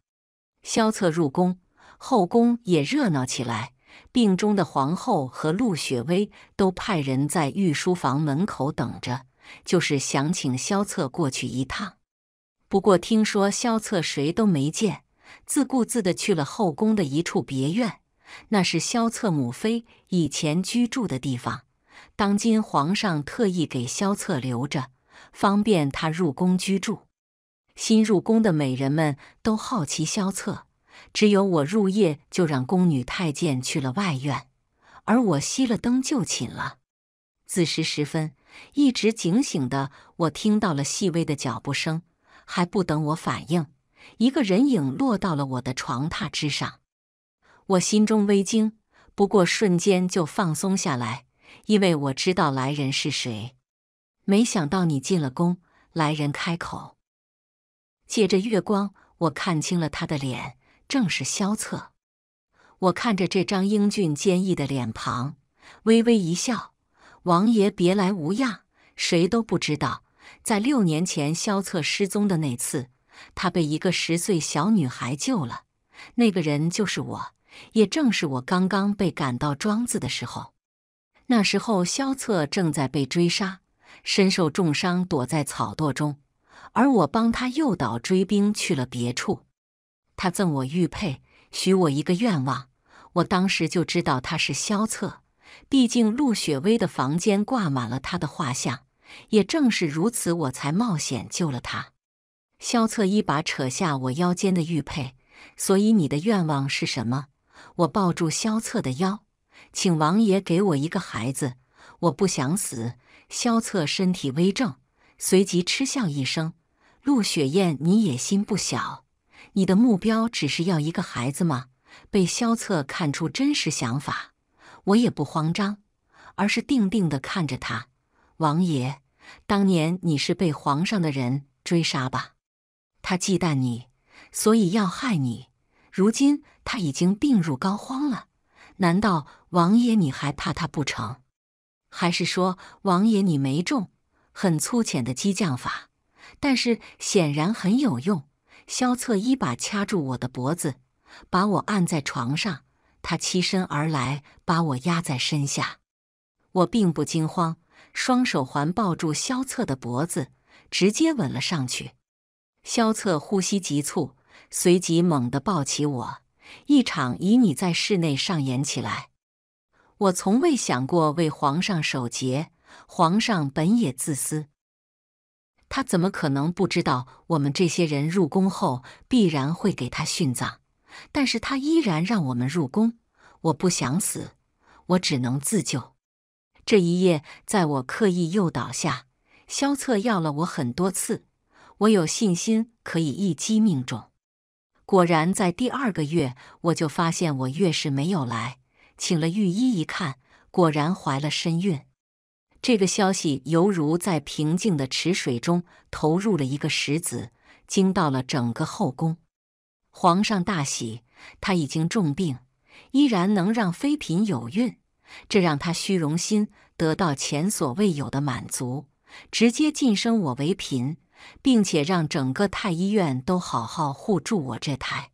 萧策入宫，后宫也热闹起来，病中的皇后和陆雪薇都派人在御书房门口等着，就是想请萧策过去一趟。不过听说萧策谁都没见，自顾自的去了后宫的一处别院。那是萧策母妃以前居住的地方，当今皇上特意给萧策留着，方便他入宫居住。新入宫的美人们都好奇萧策，只有我入夜就让宫女太监去了外院，而我熄了灯就寝了。子时时分，一直警醒的我听到了细微的脚步声，还不等我反应，一个人影落到了我的床榻之上。我心中微惊，不过瞬间就放松下来，因为我知道来人是谁。没想到你进了宫，来人开口。借着月光，我看清了他的脸，正是萧策。我看着这张英俊坚毅的脸庞，微微一笑：“王爷别来无恙。”谁都不知道，在六年前萧策失踪的那次，他被一个十岁小女孩救了，那个人就是我。也正是我刚刚被赶到庄子的时候，那时候萧策正在被追杀，身受重伤，躲在草垛中。而我帮他诱导追兵去了别处，他赠我玉佩，许我一个愿望。我当时就知道他是萧策，毕竟陆雪薇的房间挂满了他的画像。也正是如此，我才冒险救了他。萧策一把扯下我腰间的玉佩，所以你的愿望是什么？我抱住萧策的腰，请王爷给我一个孩子，我不想死。萧策身体微怔，随即嗤笑一声：“陆雪雁，你野心不小，你的目标只是要一个孩子吗？”被萧策看出真实想法，我也不慌张，而是定定的看着他。王爷，当年你是被皇上的人追杀吧？他忌惮你，所以要害你。如今他已经病入膏肓了，难道王爷你还怕他不成？还是说王爷你没中？很粗浅的激将法，但是显然很有用。萧策一把掐住我的脖子，把我按在床上，他欺身而来，把我压在身下。我并不惊慌，双手环抱住萧策的脖子，直接吻了上去。萧策呼吸急促。随即猛地抱起我，一场以你在室内上演起来。我从未想过为皇上守节，皇上本也自私，他怎么可能不知道我们这些人入宫后必然会给他殉葬？但是他依然让我们入宫。我不想死，我只能自救。这一夜，在我刻意诱导下，萧策要了我很多次，我有信心可以一击命中。果然，在第二个月，我就发现我月事没有来。请了御医一看，果然怀了身孕。这个消息犹如在平静的池水中投入了一个石子，惊到了整个后宫。皇上大喜，他已经重病，依然能让妃嫔有孕，这让他虚荣心得到前所未有的满足，直接晋升我为嫔。并且让整个太医院都好好护住我这台。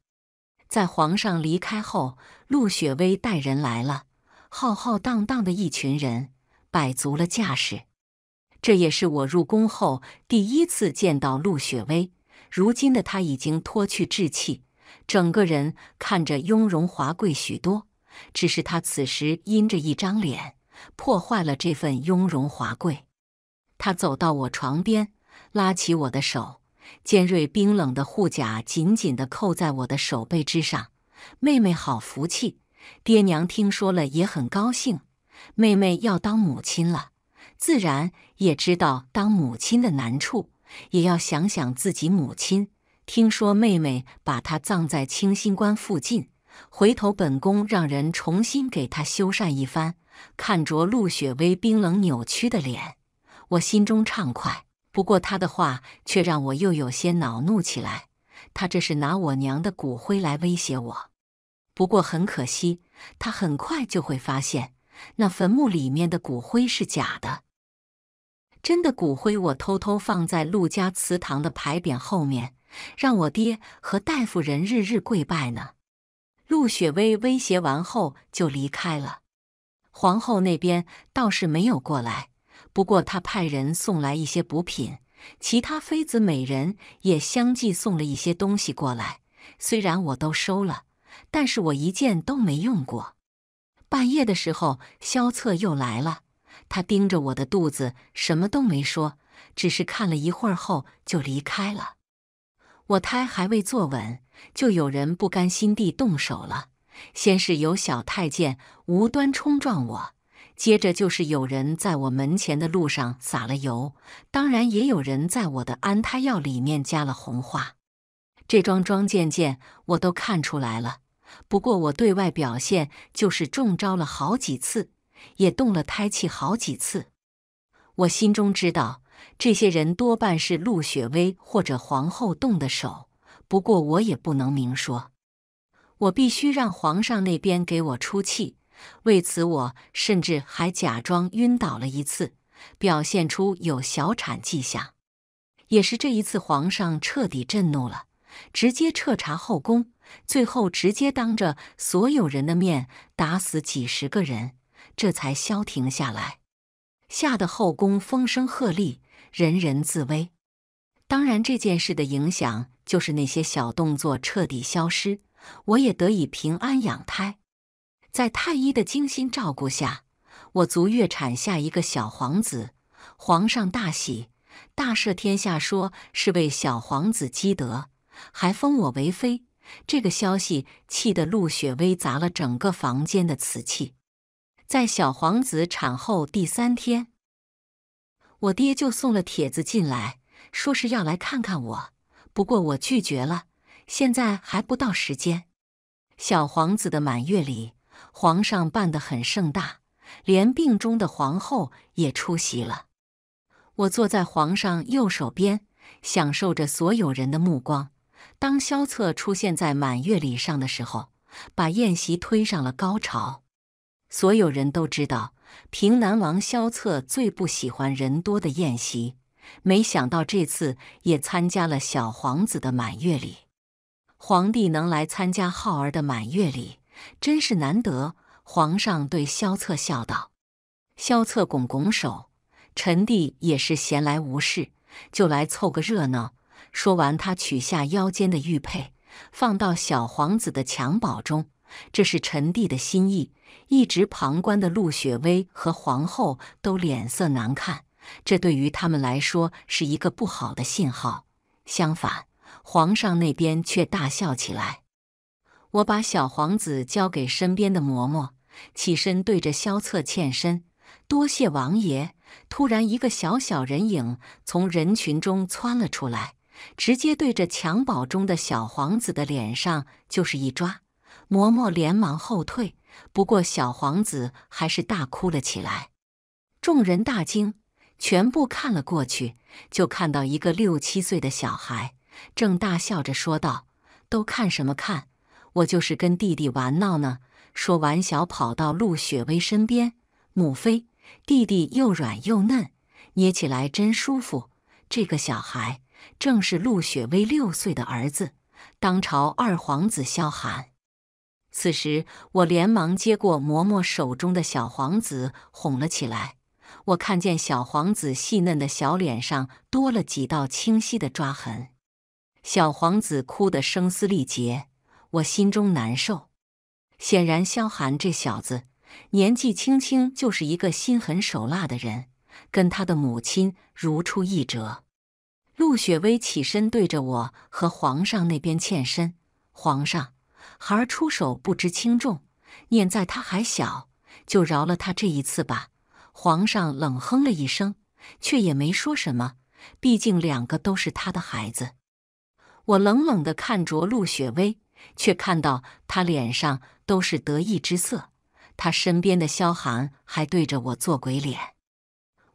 在皇上离开后，陆雪薇带人来了，浩浩荡荡的一群人，摆足了架势。这也是我入宫后第一次见到陆雪薇。如今的她已经脱去稚气，整个人看着雍容华贵许多。只是她此时阴着一张脸，破坏了这份雍容华贵。她走到我床边。拉起我的手，尖锐冰冷的护甲紧紧地扣在我的手背之上。妹妹好福气，爹娘听说了也很高兴。妹妹要当母亲了，自然也知道当母亲的难处，也要想想自己母亲。听说妹妹把她葬在清心关附近，回头本宫让人重新给她修缮一番。看着陆雪薇冰冷扭曲的脸，我心中畅快。不过他的话却让我又有些恼怒起来。他这是拿我娘的骨灰来威胁我。不过很可惜，他很快就会发现那坟墓里面的骨灰是假的，真的骨灰我偷偷放在陆家祠堂的牌匾后面，让我爹和大夫人日日跪拜呢。陆雪薇威胁完后就离开了。皇后那边倒是没有过来。不过，他派人送来一些补品，其他妃子美人也相继送了一些东西过来。虽然我都收了，但是我一件都没用过。半夜的时候，萧策又来了，他盯着我的肚子，什么都没说，只是看了一会儿后就离开了。我胎还未坐稳，就有人不甘心地动手了。先是有小太监无端冲撞我。接着就是有人在我门前的路上撒了油，当然也有人在我的安胎药里面加了红花。这桩桩件件我都看出来了，不过我对外表现就是中招了好几次，也动了胎气好几次。我心中知道，这些人多半是陆雪薇或者皇后动的手，不过我也不能明说，我必须让皇上那边给我出气。为此，我甚至还假装晕倒了一次，表现出有小产迹象。也是这一次，皇上彻底震怒了，直接彻查后宫，最后直接当着所有人的面打死几十个人，这才消停下来，吓得后宫风声鹤唳，人人自危。当然，这件事的影响就是那些小动作彻底消失，我也得以平安养胎。在太医的精心照顾下，我足月产下一个小皇子。皇上大喜，大赦天下，说是为小皇子积德，还封我为妃。这个消息气得陆雪薇砸了整个房间的瓷器。在小皇子产后第三天，我爹就送了帖子进来，说是要来看看我，不过我拒绝了。现在还不到时间，小皇子的满月礼。皇上办得很盛大，连病中的皇后也出席了。我坐在皇上右手边，享受着所有人的目光。当萧策出现在满月礼上的时候，把宴席推上了高潮。所有人都知道，平南王萧策最不喜欢人多的宴席，没想到这次也参加了小皇子的满月礼。皇帝能来参加浩儿的满月礼。真是难得，皇上对萧策笑道。萧策拱拱手：“臣弟也是闲来无事，就来凑个热闹。”说完，他取下腰间的玉佩，放到小皇子的襁褓中。这是臣弟的心意。一直旁观的陆雪薇和皇后都脸色难看，这对于他们来说是一个不好的信号。相反，皇上那边却大笑起来。我把小皇子交给身边的嬷嬷，起身对着萧策欠身，多谢王爷。突然，一个小小人影从人群中窜了出来，直接对着襁褓中的小皇子的脸上就是一抓。嬷嬷连忙后退，不过小皇子还是大哭了起来。众人大惊，全部看了过去，就看到一个六七岁的小孩正大笑着说道：“都看什么看？”我就是跟弟弟玩闹呢，说完小跑到陆雪薇身边。母妃，弟弟又软又嫩，捏起来真舒服。这个小孩正是陆雪薇六岁的儿子，当朝二皇子萧寒。此时我连忙接过嬷嬷手中的小皇子，哄了起来。我看见小皇子细嫩的小脸上多了几道清晰的抓痕，小皇子哭得声嘶力竭。我心中难受，显然萧寒这小子年纪轻轻就是一个心狠手辣的人，跟他的母亲如出一辙。陆雪薇起身对着我和皇上那边欠身：“皇上，孩儿出手不知轻重，念在他还小，就饶了他这一次吧。”皇上冷哼了一声，却也没说什么，毕竟两个都是他的孩子。我冷冷地看着陆雪薇。却看到他脸上都是得意之色，他身边的萧寒还对着我做鬼脸。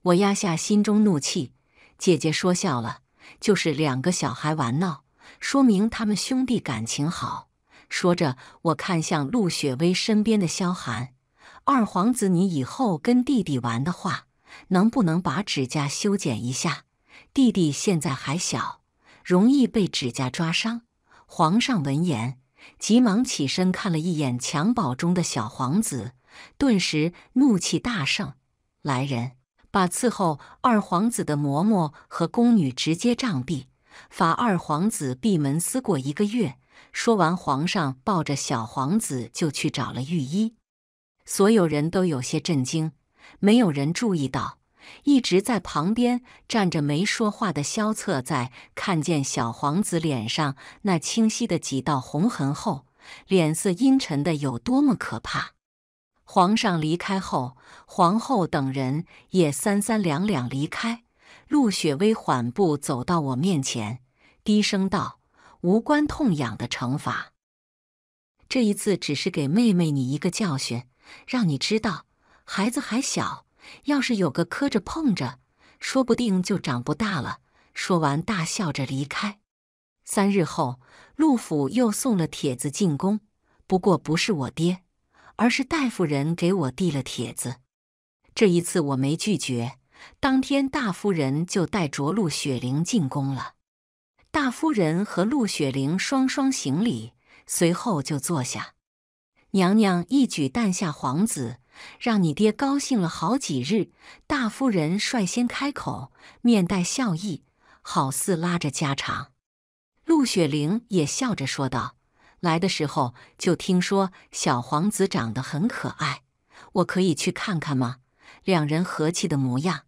我压下心中怒气：“姐姐说笑了，就是两个小孩玩闹，说明他们兄弟感情好。”说着，我看向陆雪薇身边的萧寒：“二皇子，你以后跟弟弟玩的话，能不能把指甲修剪一下？弟弟现在还小，容易被指甲抓伤。”皇上闻言，急忙起身看了一眼襁褓中的小皇子，顿时怒气大盛。来人，把伺候二皇子的嬷嬷和宫女直接杖毙，罚二皇子闭门思过一个月。说完，皇上抱着小皇子就去找了御医。所有人都有些震惊，没有人注意到。一直在旁边站着没说话的萧策，在看见小皇子脸上那清晰的几道红痕后，脸色阴沉的有多么可怕。皇上离开后，皇后等人也三三两两离开。陆雪薇缓步走到我面前，低声道：“无关痛痒的惩罚，这一次只是给妹妹你一个教训，让你知道孩子还小。”要是有个磕着碰着，说不定就长不大了。说完，大笑着离开。三日后，陆府又送了帖子进宫，不过不是我爹，而是大夫人给我递了帖子。这一次我没拒绝，当天大夫人就带着陆雪玲进宫了。大夫人和陆雪玲双双行礼，随后就坐下。娘娘一举诞下皇子。让你爹高兴了好几日，大夫人率先开口，面带笑意，好似拉着家常。陆雪玲也笑着说道：“来的时候就听说小皇子长得很可爱，我可以去看看吗？”两人和气的模样，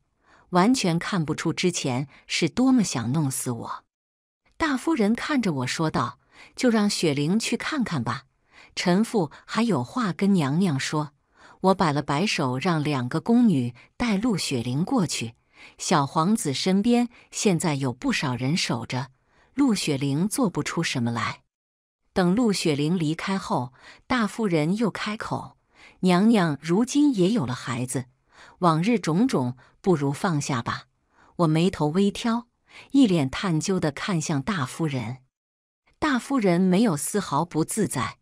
完全看不出之前是多么想弄死我。大夫人看着我说道：“就让雪玲去看看吧，陈父还有话跟娘娘说。”我摆了摆手，让两个宫女带陆雪玲过去。小皇子身边现在有不少人守着，陆雪玲做不出什么来。等陆雪玲离开后，大夫人又开口：“娘娘如今也有了孩子，往日种种不如放下吧。”我眉头微挑，一脸探究的看向大夫人。大夫人没有丝毫不自在。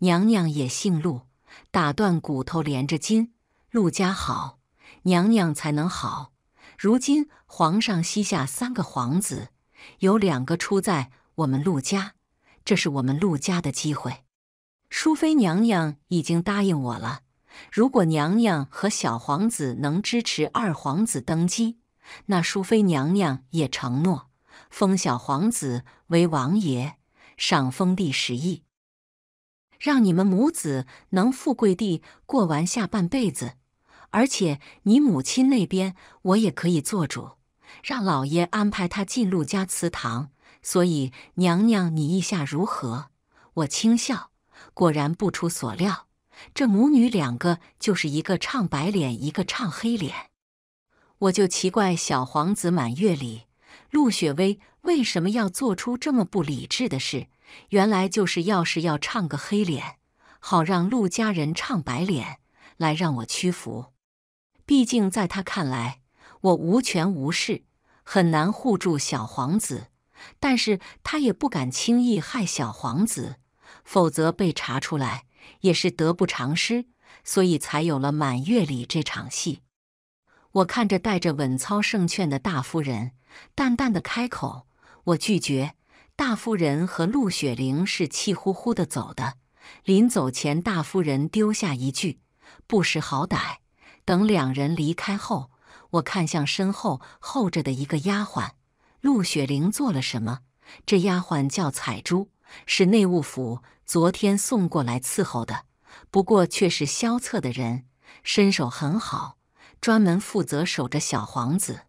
娘娘也姓陆。打断骨头连着筋，陆家好，娘娘才能好。如今皇上膝下三个皇子，有两个出在我们陆家，这是我们陆家的机会。淑妃娘娘已经答应我了，如果娘娘和小皇子能支持二皇子登基，那淑妃娘娘也承诺封小皇子为王爷，赏封地十亿。让你们母子能富贵地过完下半辈子，而且你母亲那边我也可以做主，让老爷安排她进陆家祠堂。所以，娘娘你意下如何？我轻笑，果然不出所料，这母女两个就是一个唱白脸，一个唱黑脸。我就奇怪，小皇子满月礼，陆雪薇为什么要做出这么不理智的事？原来就是要是要唱个黑脸，好让陆家人唱白脸来让我屈服。毕竟在他看来，我无权无势，很难护住小皇子。但是他也不敢轻易害小皇子，否则被查出来也是得不偿失。所以才有了满月里这场戏。我看着带着稳操胜券的大夫人，淡淡的开口：“我拒绝。”大夫人和陆雪玲是气呼呼的走的，临走前，大夫人丢下一句：“不识好歹。”等两人离开后，我看向身后候着的一个丫鬟。陆雪玲做了什么？这丫鬟叫彩珠，是内务府昨天送过来伺候的，不过却是萧策的人，身手很好，专门负责守着小皇子。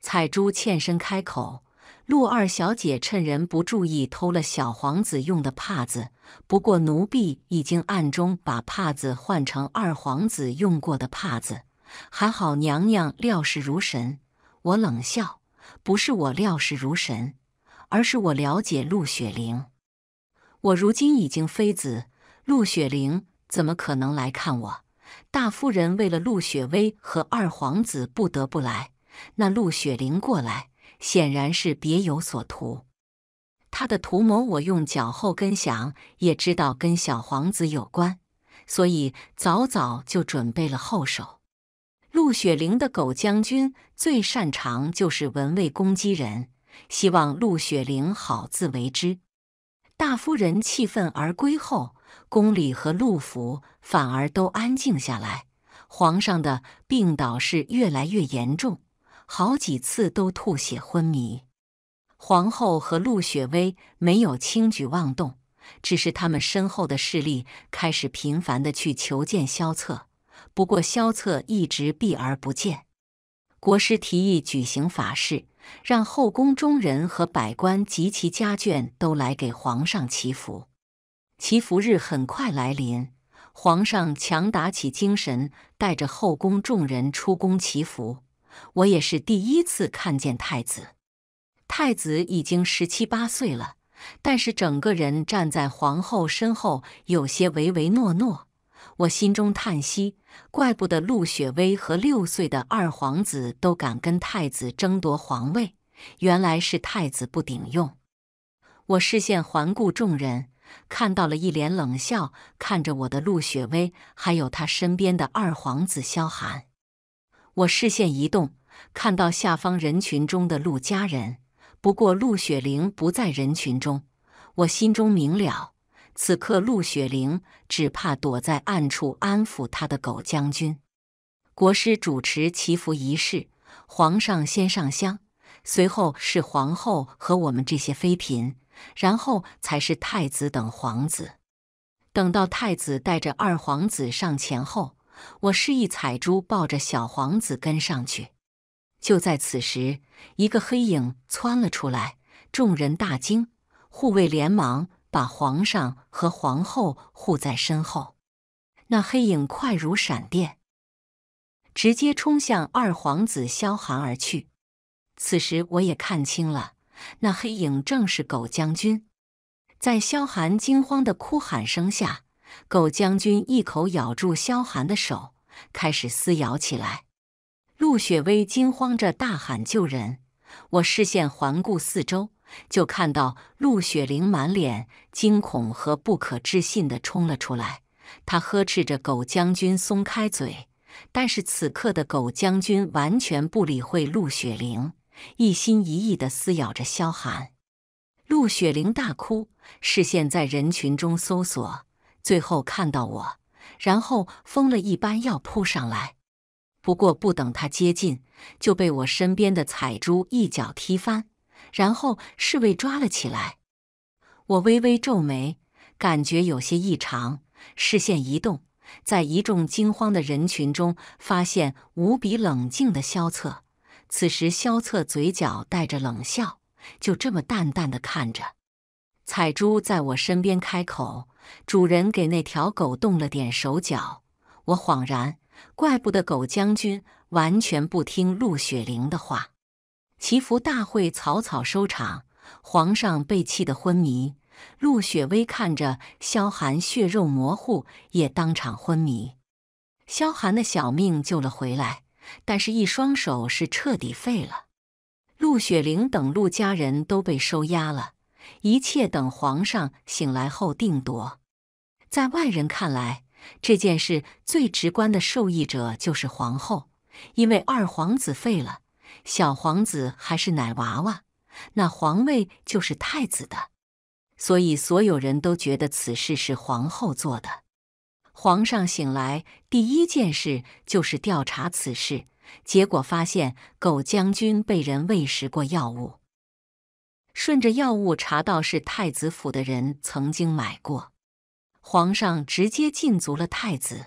彩珠欠身开口。陆二小姐趁人不注意偷了小皇子用的帕子，不过奴婢已经暗中把帕子换成二皇子用过的帕子。还好娘娘料事如神。我冷笑，不是我料事如神，而是我了解陆雪玲。我如今已经妃子，陆雪玲怎么可能来看我？大夫人为了陆雪薇和二皇子不得不来，那陆雪玲过来。显然是别有所图，他的图谋我用脚后跟想也知道跟小皇子有关，所以早早就准备了后手。陆雪玲的狗将军最擅长就是闻味攻击人，希望陆雪玲好自为之。大夫人气愤而归后，宫里和陆府反而都安静下来，皇上的病倒是越来越严重。好几次都吐血昏迷，皇后和陆雪薇没有轻举妄动，只是他们身后的势力开始频繁的去求见萧策。不过萧策一直避而不见。国师提议举行法事，让后宫中人和百官及其家眷都来给皇上祈福。祈福日很快来临，皇上强打起精神，带着后宫众人出宫祈福。我也是第一次看见太子，太子已经十七八岁了，但是整个人站在皇后身后，有些唯唯诺诺。我心中叹息，怪不得陆雪薇和六岁的二皇子都敢跟太子争夺皇位，原来是太子不顶用。我视线环顾众人，看到了一脸冷笑看着我的陆雪薇，还有他身边的二皇子萧寒。我视线移动，看到下方人群中的陆家人，不过陆雪玲不在人群中。我心中明了，此刻陆雪玲只怕躲在暗处安抚她的狗将军。国师主持祈福仪式，皇上先上香，随后是皇后和我们这些妃嫔，然后才是太子等皇子。等到太子带着二皇子上前后。我示意彩珠抱着小皇子跟上去。就在此时，一个黑影窜了出来，众人大惊，护卫连忙把皇上和皇后护在身后。那黑影快如闪电，直接冲向二皇子萧寒而去。此时我也看清了，那黑影正是狗将军。在萧寒惊慌的哭喊声下。狗将军一口咬住萧寒的手，开始撕咬起来。陆雪薇惊慌着大喊：“救人！”我视线环顾四周，就看到陆雪玲满脸惊恐和不可置信的冲了出来。她呵斥着狗将军松开嘴，但是此刻的狗将军完全不理会陆雪玲，一心一意的撕咬着萧寒。陆雪玲大哭，视线在人群中搜索。最后看到我，然后疯了一般要扑上来，不过不等他接近，就被我身边的彩珠一脚踢翻，然后侍卫抓了起来。我微微皱眉，感觉有些异常，视线移动，在一众惊慌的人群中发现无比冷静的萧策。此时，萧策嘴角带着冷笑，就这么淡淡的看着。彩珠在我身边开口：“主人给那条狗动了点手脚。”我恍然，怪不得狗将军完全不听陆雪玲的话。祈福大会草草收场，皇上被气得昏迷。陆雪薇看着萧寒血肉模糊，也当场昏迷。萧寒的小命救了回来，但是一双手是彻底废了。陆雪玲等陆家人都被收押了。一切等皇上醒来后定夺。在外人看来，这件事最直观的受益者就是皇后，因为二皇子废了，小皇子还是奶娃娃，那皇位就是太子的。所以所有人都觉得此事是皇后做的。皇上醒来第一件事就是调查此事，结果发现狗将军被人喂食过药物。顺着药物查到是太子府的人曾经买过，皇上直接禁足了太子，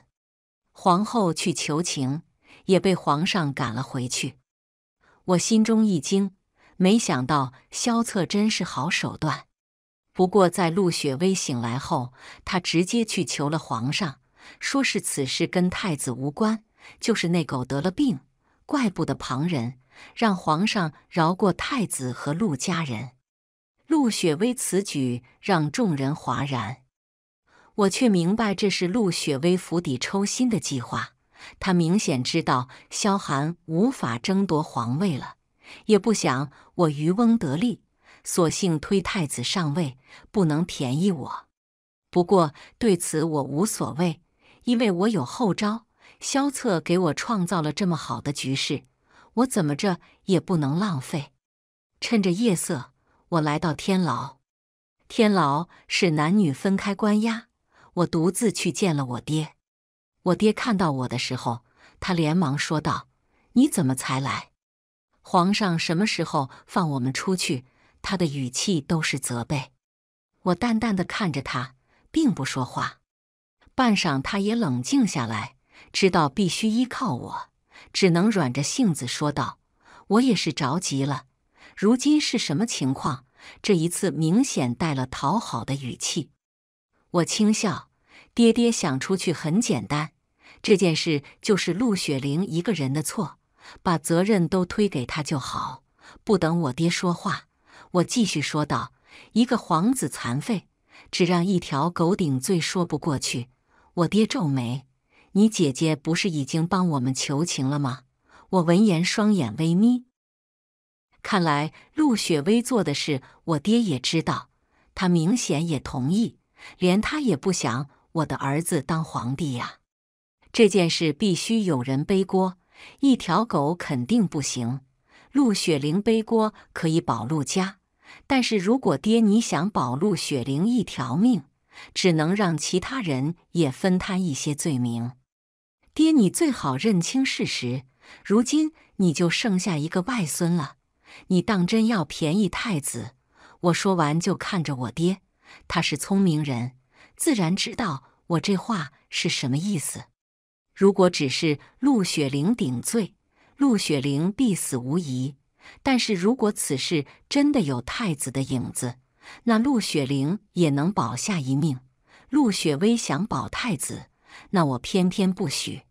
皇后去求情也被皇上赶了回去。我心中一惊，没想到萧策真是好手段。不过在陆雪薇醒来后，他直接去求了皇上，说是此事跟太子无关，就是那狗得了病，怪不得旁人，让皇上饶过太子和陆家人。陆雪薇此举让众人哗然，我却明白这是陆雪薇釜底抽薪的计划。他明显知道萧寒无法争夺皇位了，也不想我渔翁得利，索性推太子上位，不能便宜我。不过对此我无所谓，因为我有后招。萧策给我创造了这么好的局势，我怎么着也不能浪费。趁着夜色。我来到天牢，天牢是男女分开关押。我独自去见了我爹。我爹看到我的时候，他连忙说道：“你怎么才来？皇上什么时候放我们出去？”他的语气都是责备。我淡淡的看着他，并不说话。半晌，他也冷静下来，知道必须依靠我，只能软着性子说道：“我也是着急了。”如今是什么情况？这一次明显带了讨好的语气。我轻笑：“爹爹想出去很简单，这件事就是陆雪玲一个人的错，把责任都推给她就好。”不等我爹说话，我继续说道：“一个皇子残废，只让一条狗顶罪，说不过去。”我爹皱眉：“你姐姐不是已经帮我们求情了吗？”我闻言，双眼微眯。看来陆雪薇做的事，我爹也知道。他明显也同意，连他也不想我的儿子当皇帝呀。这件事必须有人背锅，一条狗肯定不行。陆雪玲背锅可以保陆家，但是如果爹你想保陆雪玲一条命，只能让其他人也分摊一些罪名。爹，你最好认清事实。如今你就剩下一个外孙了。你当真要便宜太子？我说完就看着我爹，他是聪明人，自然知道我这话是什么意思。如果只是陆雪玲顶罪，陆雪玲必死无疑；但是如果此事真的有太子的影子，那陆雪玲也能保下一命。陆雪薇想保太子，那我偏偏不许。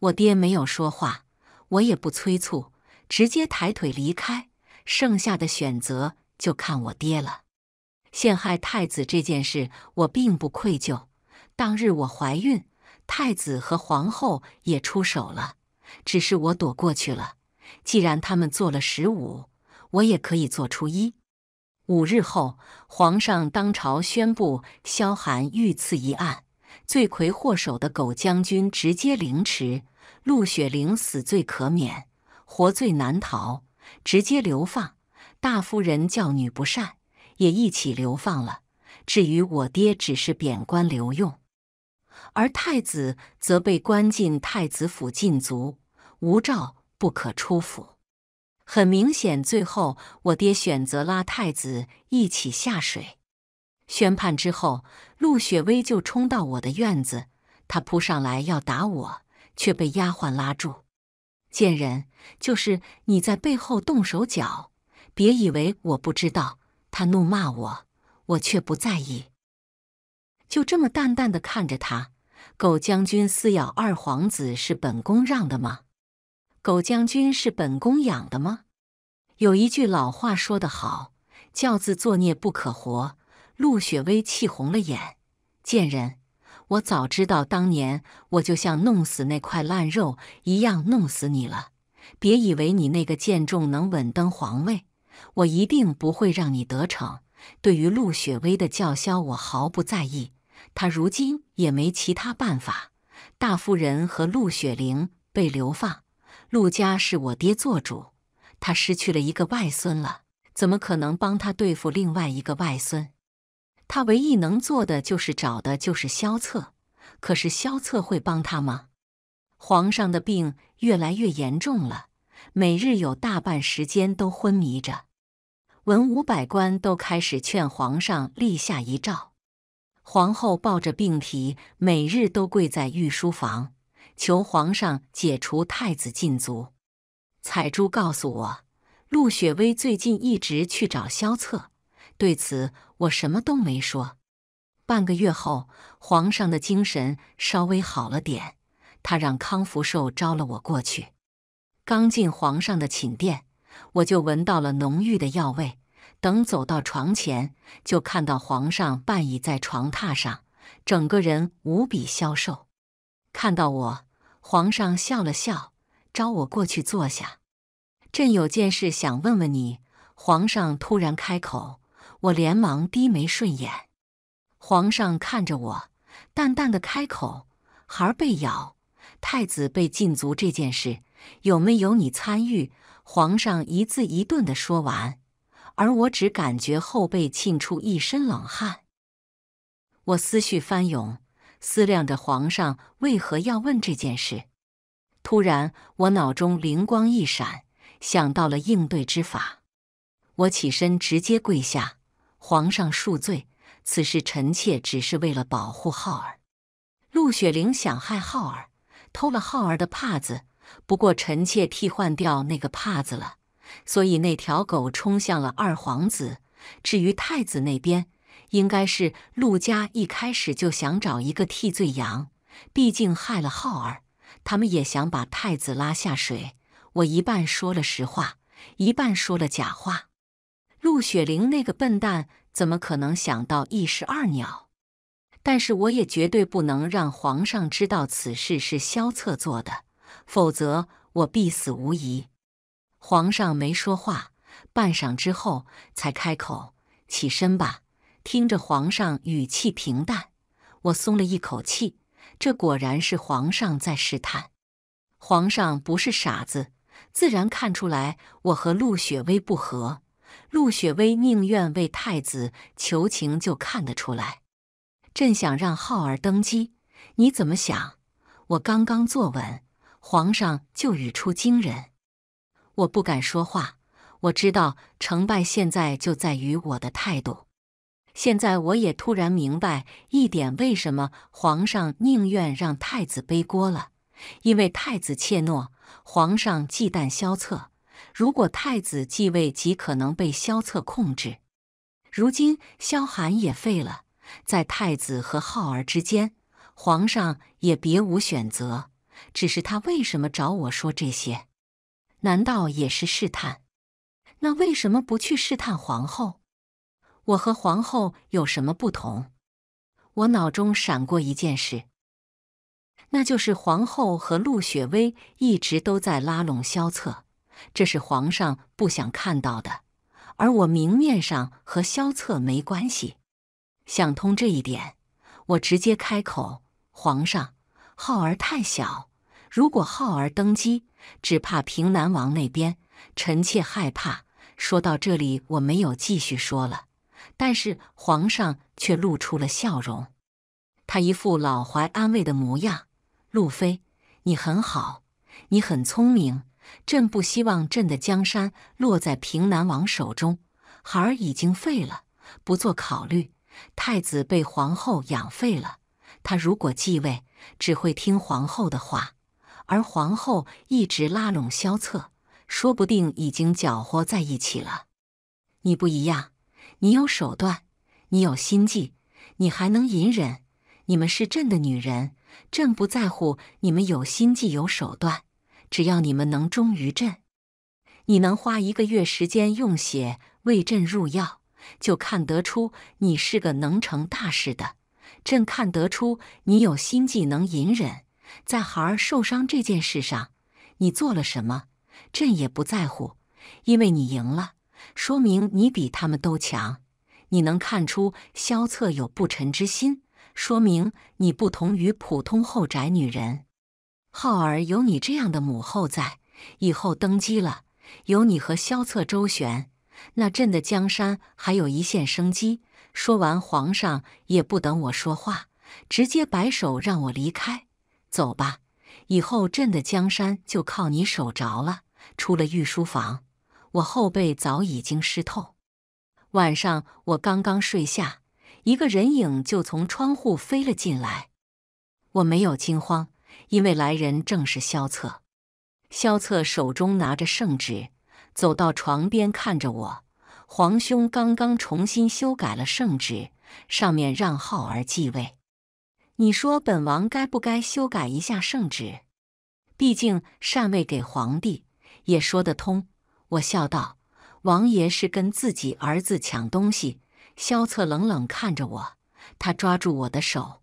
我爹没有说话，我也不催促。直接抬腿离开，剩下的选择就看我爹了。陷害太子这件事，我并不愧疚。当日我怀孕，太子和皇后也出手了，只是我躲过去了。既然他们做了十五，我也可以做初一。五日后，皇上当朝宣布萧寒遇刺一案，罪魁祸首的狗将军直接凌迟，陆雪玲死罪可免。活罪难逃，直接流放。大夫人教女不善，也一起流放了。至于我爹，只是贬官留用，而太子则被关进太子府禁足，无诏不可出府。很明显，最后我爹选择拉太子一起下水。宣判之后，陆雪薇就冲到我的院子，她扑上来要打我，却被丫鬟拉住。贱人，就是你在背后动手脚！别以为我不知道。他怒骂我，我却不在意，就这么淡淡的看着他。狗将军撕咬二皇子是本宫让的吗？狗将军是本宫养的吗？有一句老话说得好：“教子作孽不可活。”陆雪薇气红了眼，贱人！我早知道，当年我就像弄死那块烂肉一样弄死你了。别以为你那个贱种能稳登皇位，我一定不会让你得逞。对于陆雪薇的叫嚣，我毫不在意。他如今也没其他办法。大夫人和陆雪玲被流放，陆家是我爹做主。他失去了一个外孙了，怎么可能帮他对付另外一个外孙？他唯一能做的就是找的，就是萧策。可是萧策会帮他吗？皇上的病越来越严重了，每日有大半时间都昏迷着。文武百官都开始劝皇上立下遗诏。皇后抱着病体，每日都跪在御书房，求皇上解除太子禁足。彩珠告诉我，陆雪薇最近一直去找萧策。对此，我什么都没说。半个月后，皇上的精神稍微好了点，他让康福寿招了我过去。刚进皇上的寝殿，我就闻到了浓郁的药味。等走到床前，就看到皇上半倚在床榻上，整个人无比消瘦。看到我，皇上笑了笑，招我过去坐下。朕有件事想问问你。皇上突然开口。我连忙低眉顺眼，皇上看着我，淡淡的开口：“孩儿被咬，太子被禁足这件事，有没有你参与？”皇上一字一顿的说完，而我只感觉后背沁出一身冷汗。我思绪翻涌，思量着皇上为何要问这件事。突然，我脑中灵光一闪，想到了应对之法。我起身，直接跪下。皇上恕罪，此事臣妾只是为了保护浩儿。陆雪玲想害浩儿，偷了浩儿的帕子，不过臣妾替换掉那个帕子了，所以那条狗冲向了二皇子。至于太子那边，应该是陆家一开始就想找一个替罪羊，毕竟害了浩儿，他们也想把太子拉下水。我一半说了实话，一半说了假话。陆雪玲那个笨蛋怎么可能想到一石二鸟？但是我也绝对不能让皇上知道此事是萧策做的，否则我必死无疑。皇上没说话，半晌之后才开口：“起身吧。”听着皇上语气平淡，我松了一口气。这果然是皇上在试探。皇上不是傻子，自然看出来我和陆雪薇不和。陆雪薇宁愿为太子求情，就看得出来。朕想让浩儿登基，你怎么想？我刚刚坐稳，皇上就语出惊人，我不敢说话。我知道成败现在就在于我的态度。现在我也突然明白一点，为什么皇上宁愿让太子背锅了？因为太子怯懦，皇上忌惮萧策。如果太子继位，极可能被萧策控制。如今萧寒也废了，在太子和浩儿之间，皇上也别无选择。只是他为什么找我说这些？难道也是试探？那为什么不去试探皇后？我和皇后有什么不同？我脑中闪过一件事，那就是皇后和陆雪薇一直都在拉拢萧策。这是皇上不想看到的，而我明面上和萧策没关系。想通这一点，我直接开口：“皇上，浩儿太小，如果浩儿登基，只怕平南王那边，臣妾害怕。”说到这里，我没有继续说了。但是皇上却露出了笑容，他一副老怀安慰的模样：“路飞，你很好，你很聪明。”朕不希望朕的江山落在平南王手中。孩儿已经废了，不做考虑。太子被皇后养废了，他如果继位，只会听皇后的话。而皇后一直拉拢萧策，说不定已经搅和在一起了。你不一样，你有手段，你有心计，你还能隐忍。你们是朕的女人，朕不在乎你们有心计、有手段。只要你们能忠于朕，你能花一个月时间用血为朕入药，就看得出你是个能成大事的。朕看得出你有心计，能隐忍。在孩儿受伤这件事上，你做了什么？朕也不在乎，因为你赢了，说明你比他们都强。你能看出萧策有不臣之心，说明你不同于普通后宅女人。浩儿，有你这样的母后在，以后登基了，有你和萧策周旋，那朕的江山还有一线生机。说完，皇上也不等我说话，直接摆手让我离开。走吧，以后朕的江山就靠你守着了。出了御书房，我后背早已经湿透。晚上我刚刚睡下，一个人影就从窗户飞了进来。我没有惊慌。因为来人正是萧策，萧策手中拿着圣旨，走到床边看着我。皇兄刚刚重新修改了圣旨，上面让浩儿继位。你说本王该不该修改一下圣旨？毕竟禅位给皇帝也说得通。我笑道：“王爷是跟自己儿子抢东西。”萧策冷冷看着我，他抓住我的手。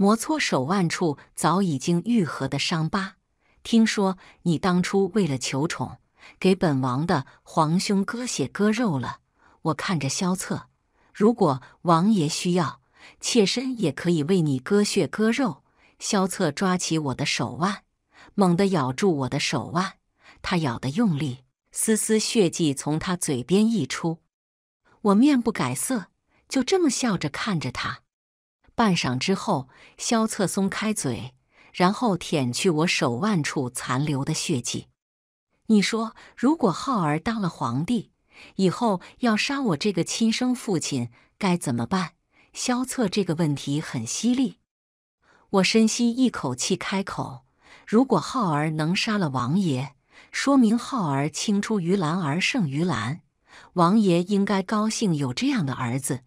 摩搓手腕处早已经愈合的伤疤。听说你当初为了求宠，给本王的皇兄割血割肉了。我看着萧策，如果王爷需要，妾身也可以为你割血割肉。萧策抓起我的手腕，猛地咬住我的手腕。他咬得用力，丝丝血迹从他嘴边溢出。我面不改色，就这么笑着看着他。半晌之后，萧策松开嘴，然后舔去我手腕处残留的血迹。你说，如果浩儿当了皇帝以后要杀我这个亲生父亲，该怎么办？萧策这个问题很犀利。我深吸一口气，开口：“如果浩儿能杀了王爷，说明浩儿青出于蓝而胜于蓝，王爷应该高兴有这样的儿子。”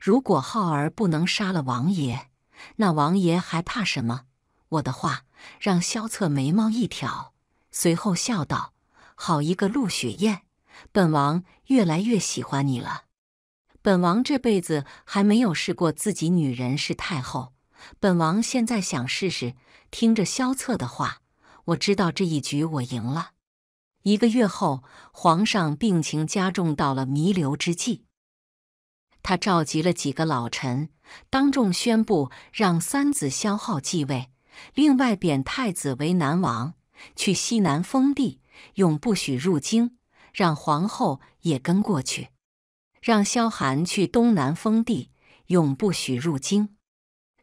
如果浩儿不能杀了王爷，那王爷还怕什么？我的话让萧策眉毛一挑，随后笑道：“好一个陆雪燕，本王越来越喜欢你了。本王这辈子还没有试过自己女人是太后，本王现在想试试。”听着萧策的话，我知道这一局我赢了。一个月后，皇上病情加重，到了弥留之际。他召集了几个老臣，当众宣布让三子萧浩继位，另外贬太子为南王，去西南封地，永不许入京；让皇后也跟过去；让萧寒去东南封地，永不许入京；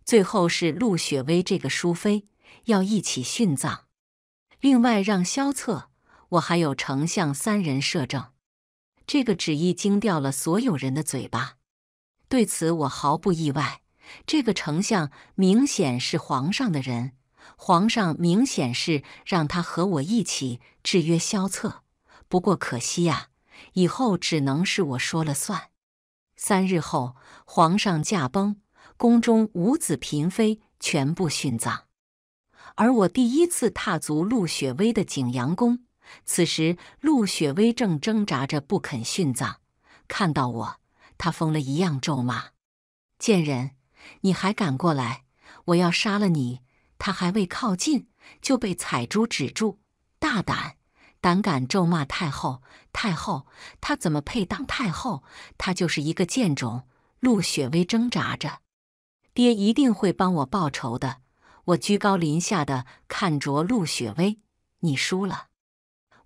最后是陆雪薇这个淑妃要一起殉葬。另外让萧策，我还有丞相三人摄政。这个旨意惊掉了所有人的嘴巴。对此我毫不意外，这个丞相明显是皇上的人，皇上明显是让他和我一起制约萧策。不过可惜呀，以后只能是我说了算。三日后，皇上驾崩，宫中五子嫔妃全部殉葬。而我第一次踏足陆雪薇的景阳宫，此时陆雪薇正挣扎着不肯殉葬，看到我。他疯了一样咒骂：“贱人，你还敢过来！我要杀了你！”他还未靠近，就被彩珠止住。大胆，胆敢咒骂太后！太后，她怎么配当太后？她就是一个贱种！陆雪薇挣扎着：“爹一定会帮我报仇的。”我居高临下的看着陆雪薇：“你输了。”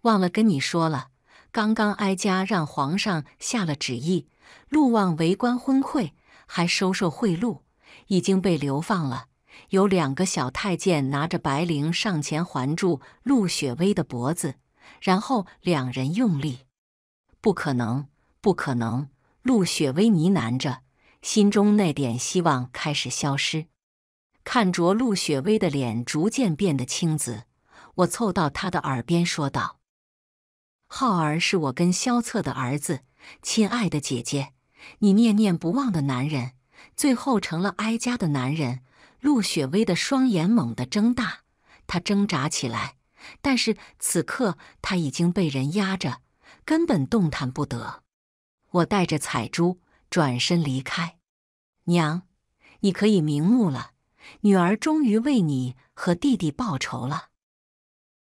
忘了跟你说了，刚刚哀家让皇上下了旨意。陆望为官昏聩，还收受贿赂，已经被流放了。有两个小太监拿着白绫上前环住陆雪薇的脖子，然后两人用力。不可能，不可能！陆雪薇呢喃着，心中那点希望开始消失。看着陆雪薇的脸逐渐变得青紫，我凑到她的耳边说道：“浩儿是我跟萧策的儿子。”亲爱的姐姐，你念念不忘的男人，最后成了哀家的男人。陆雪薇的双眼猛地睁大，她挣扎起来，但是此刻她已经被人压着，根本动弹不得。我带着彩珠转身离开。娘，你可以瞑目了，女儿终于为你和弟弟报仇了。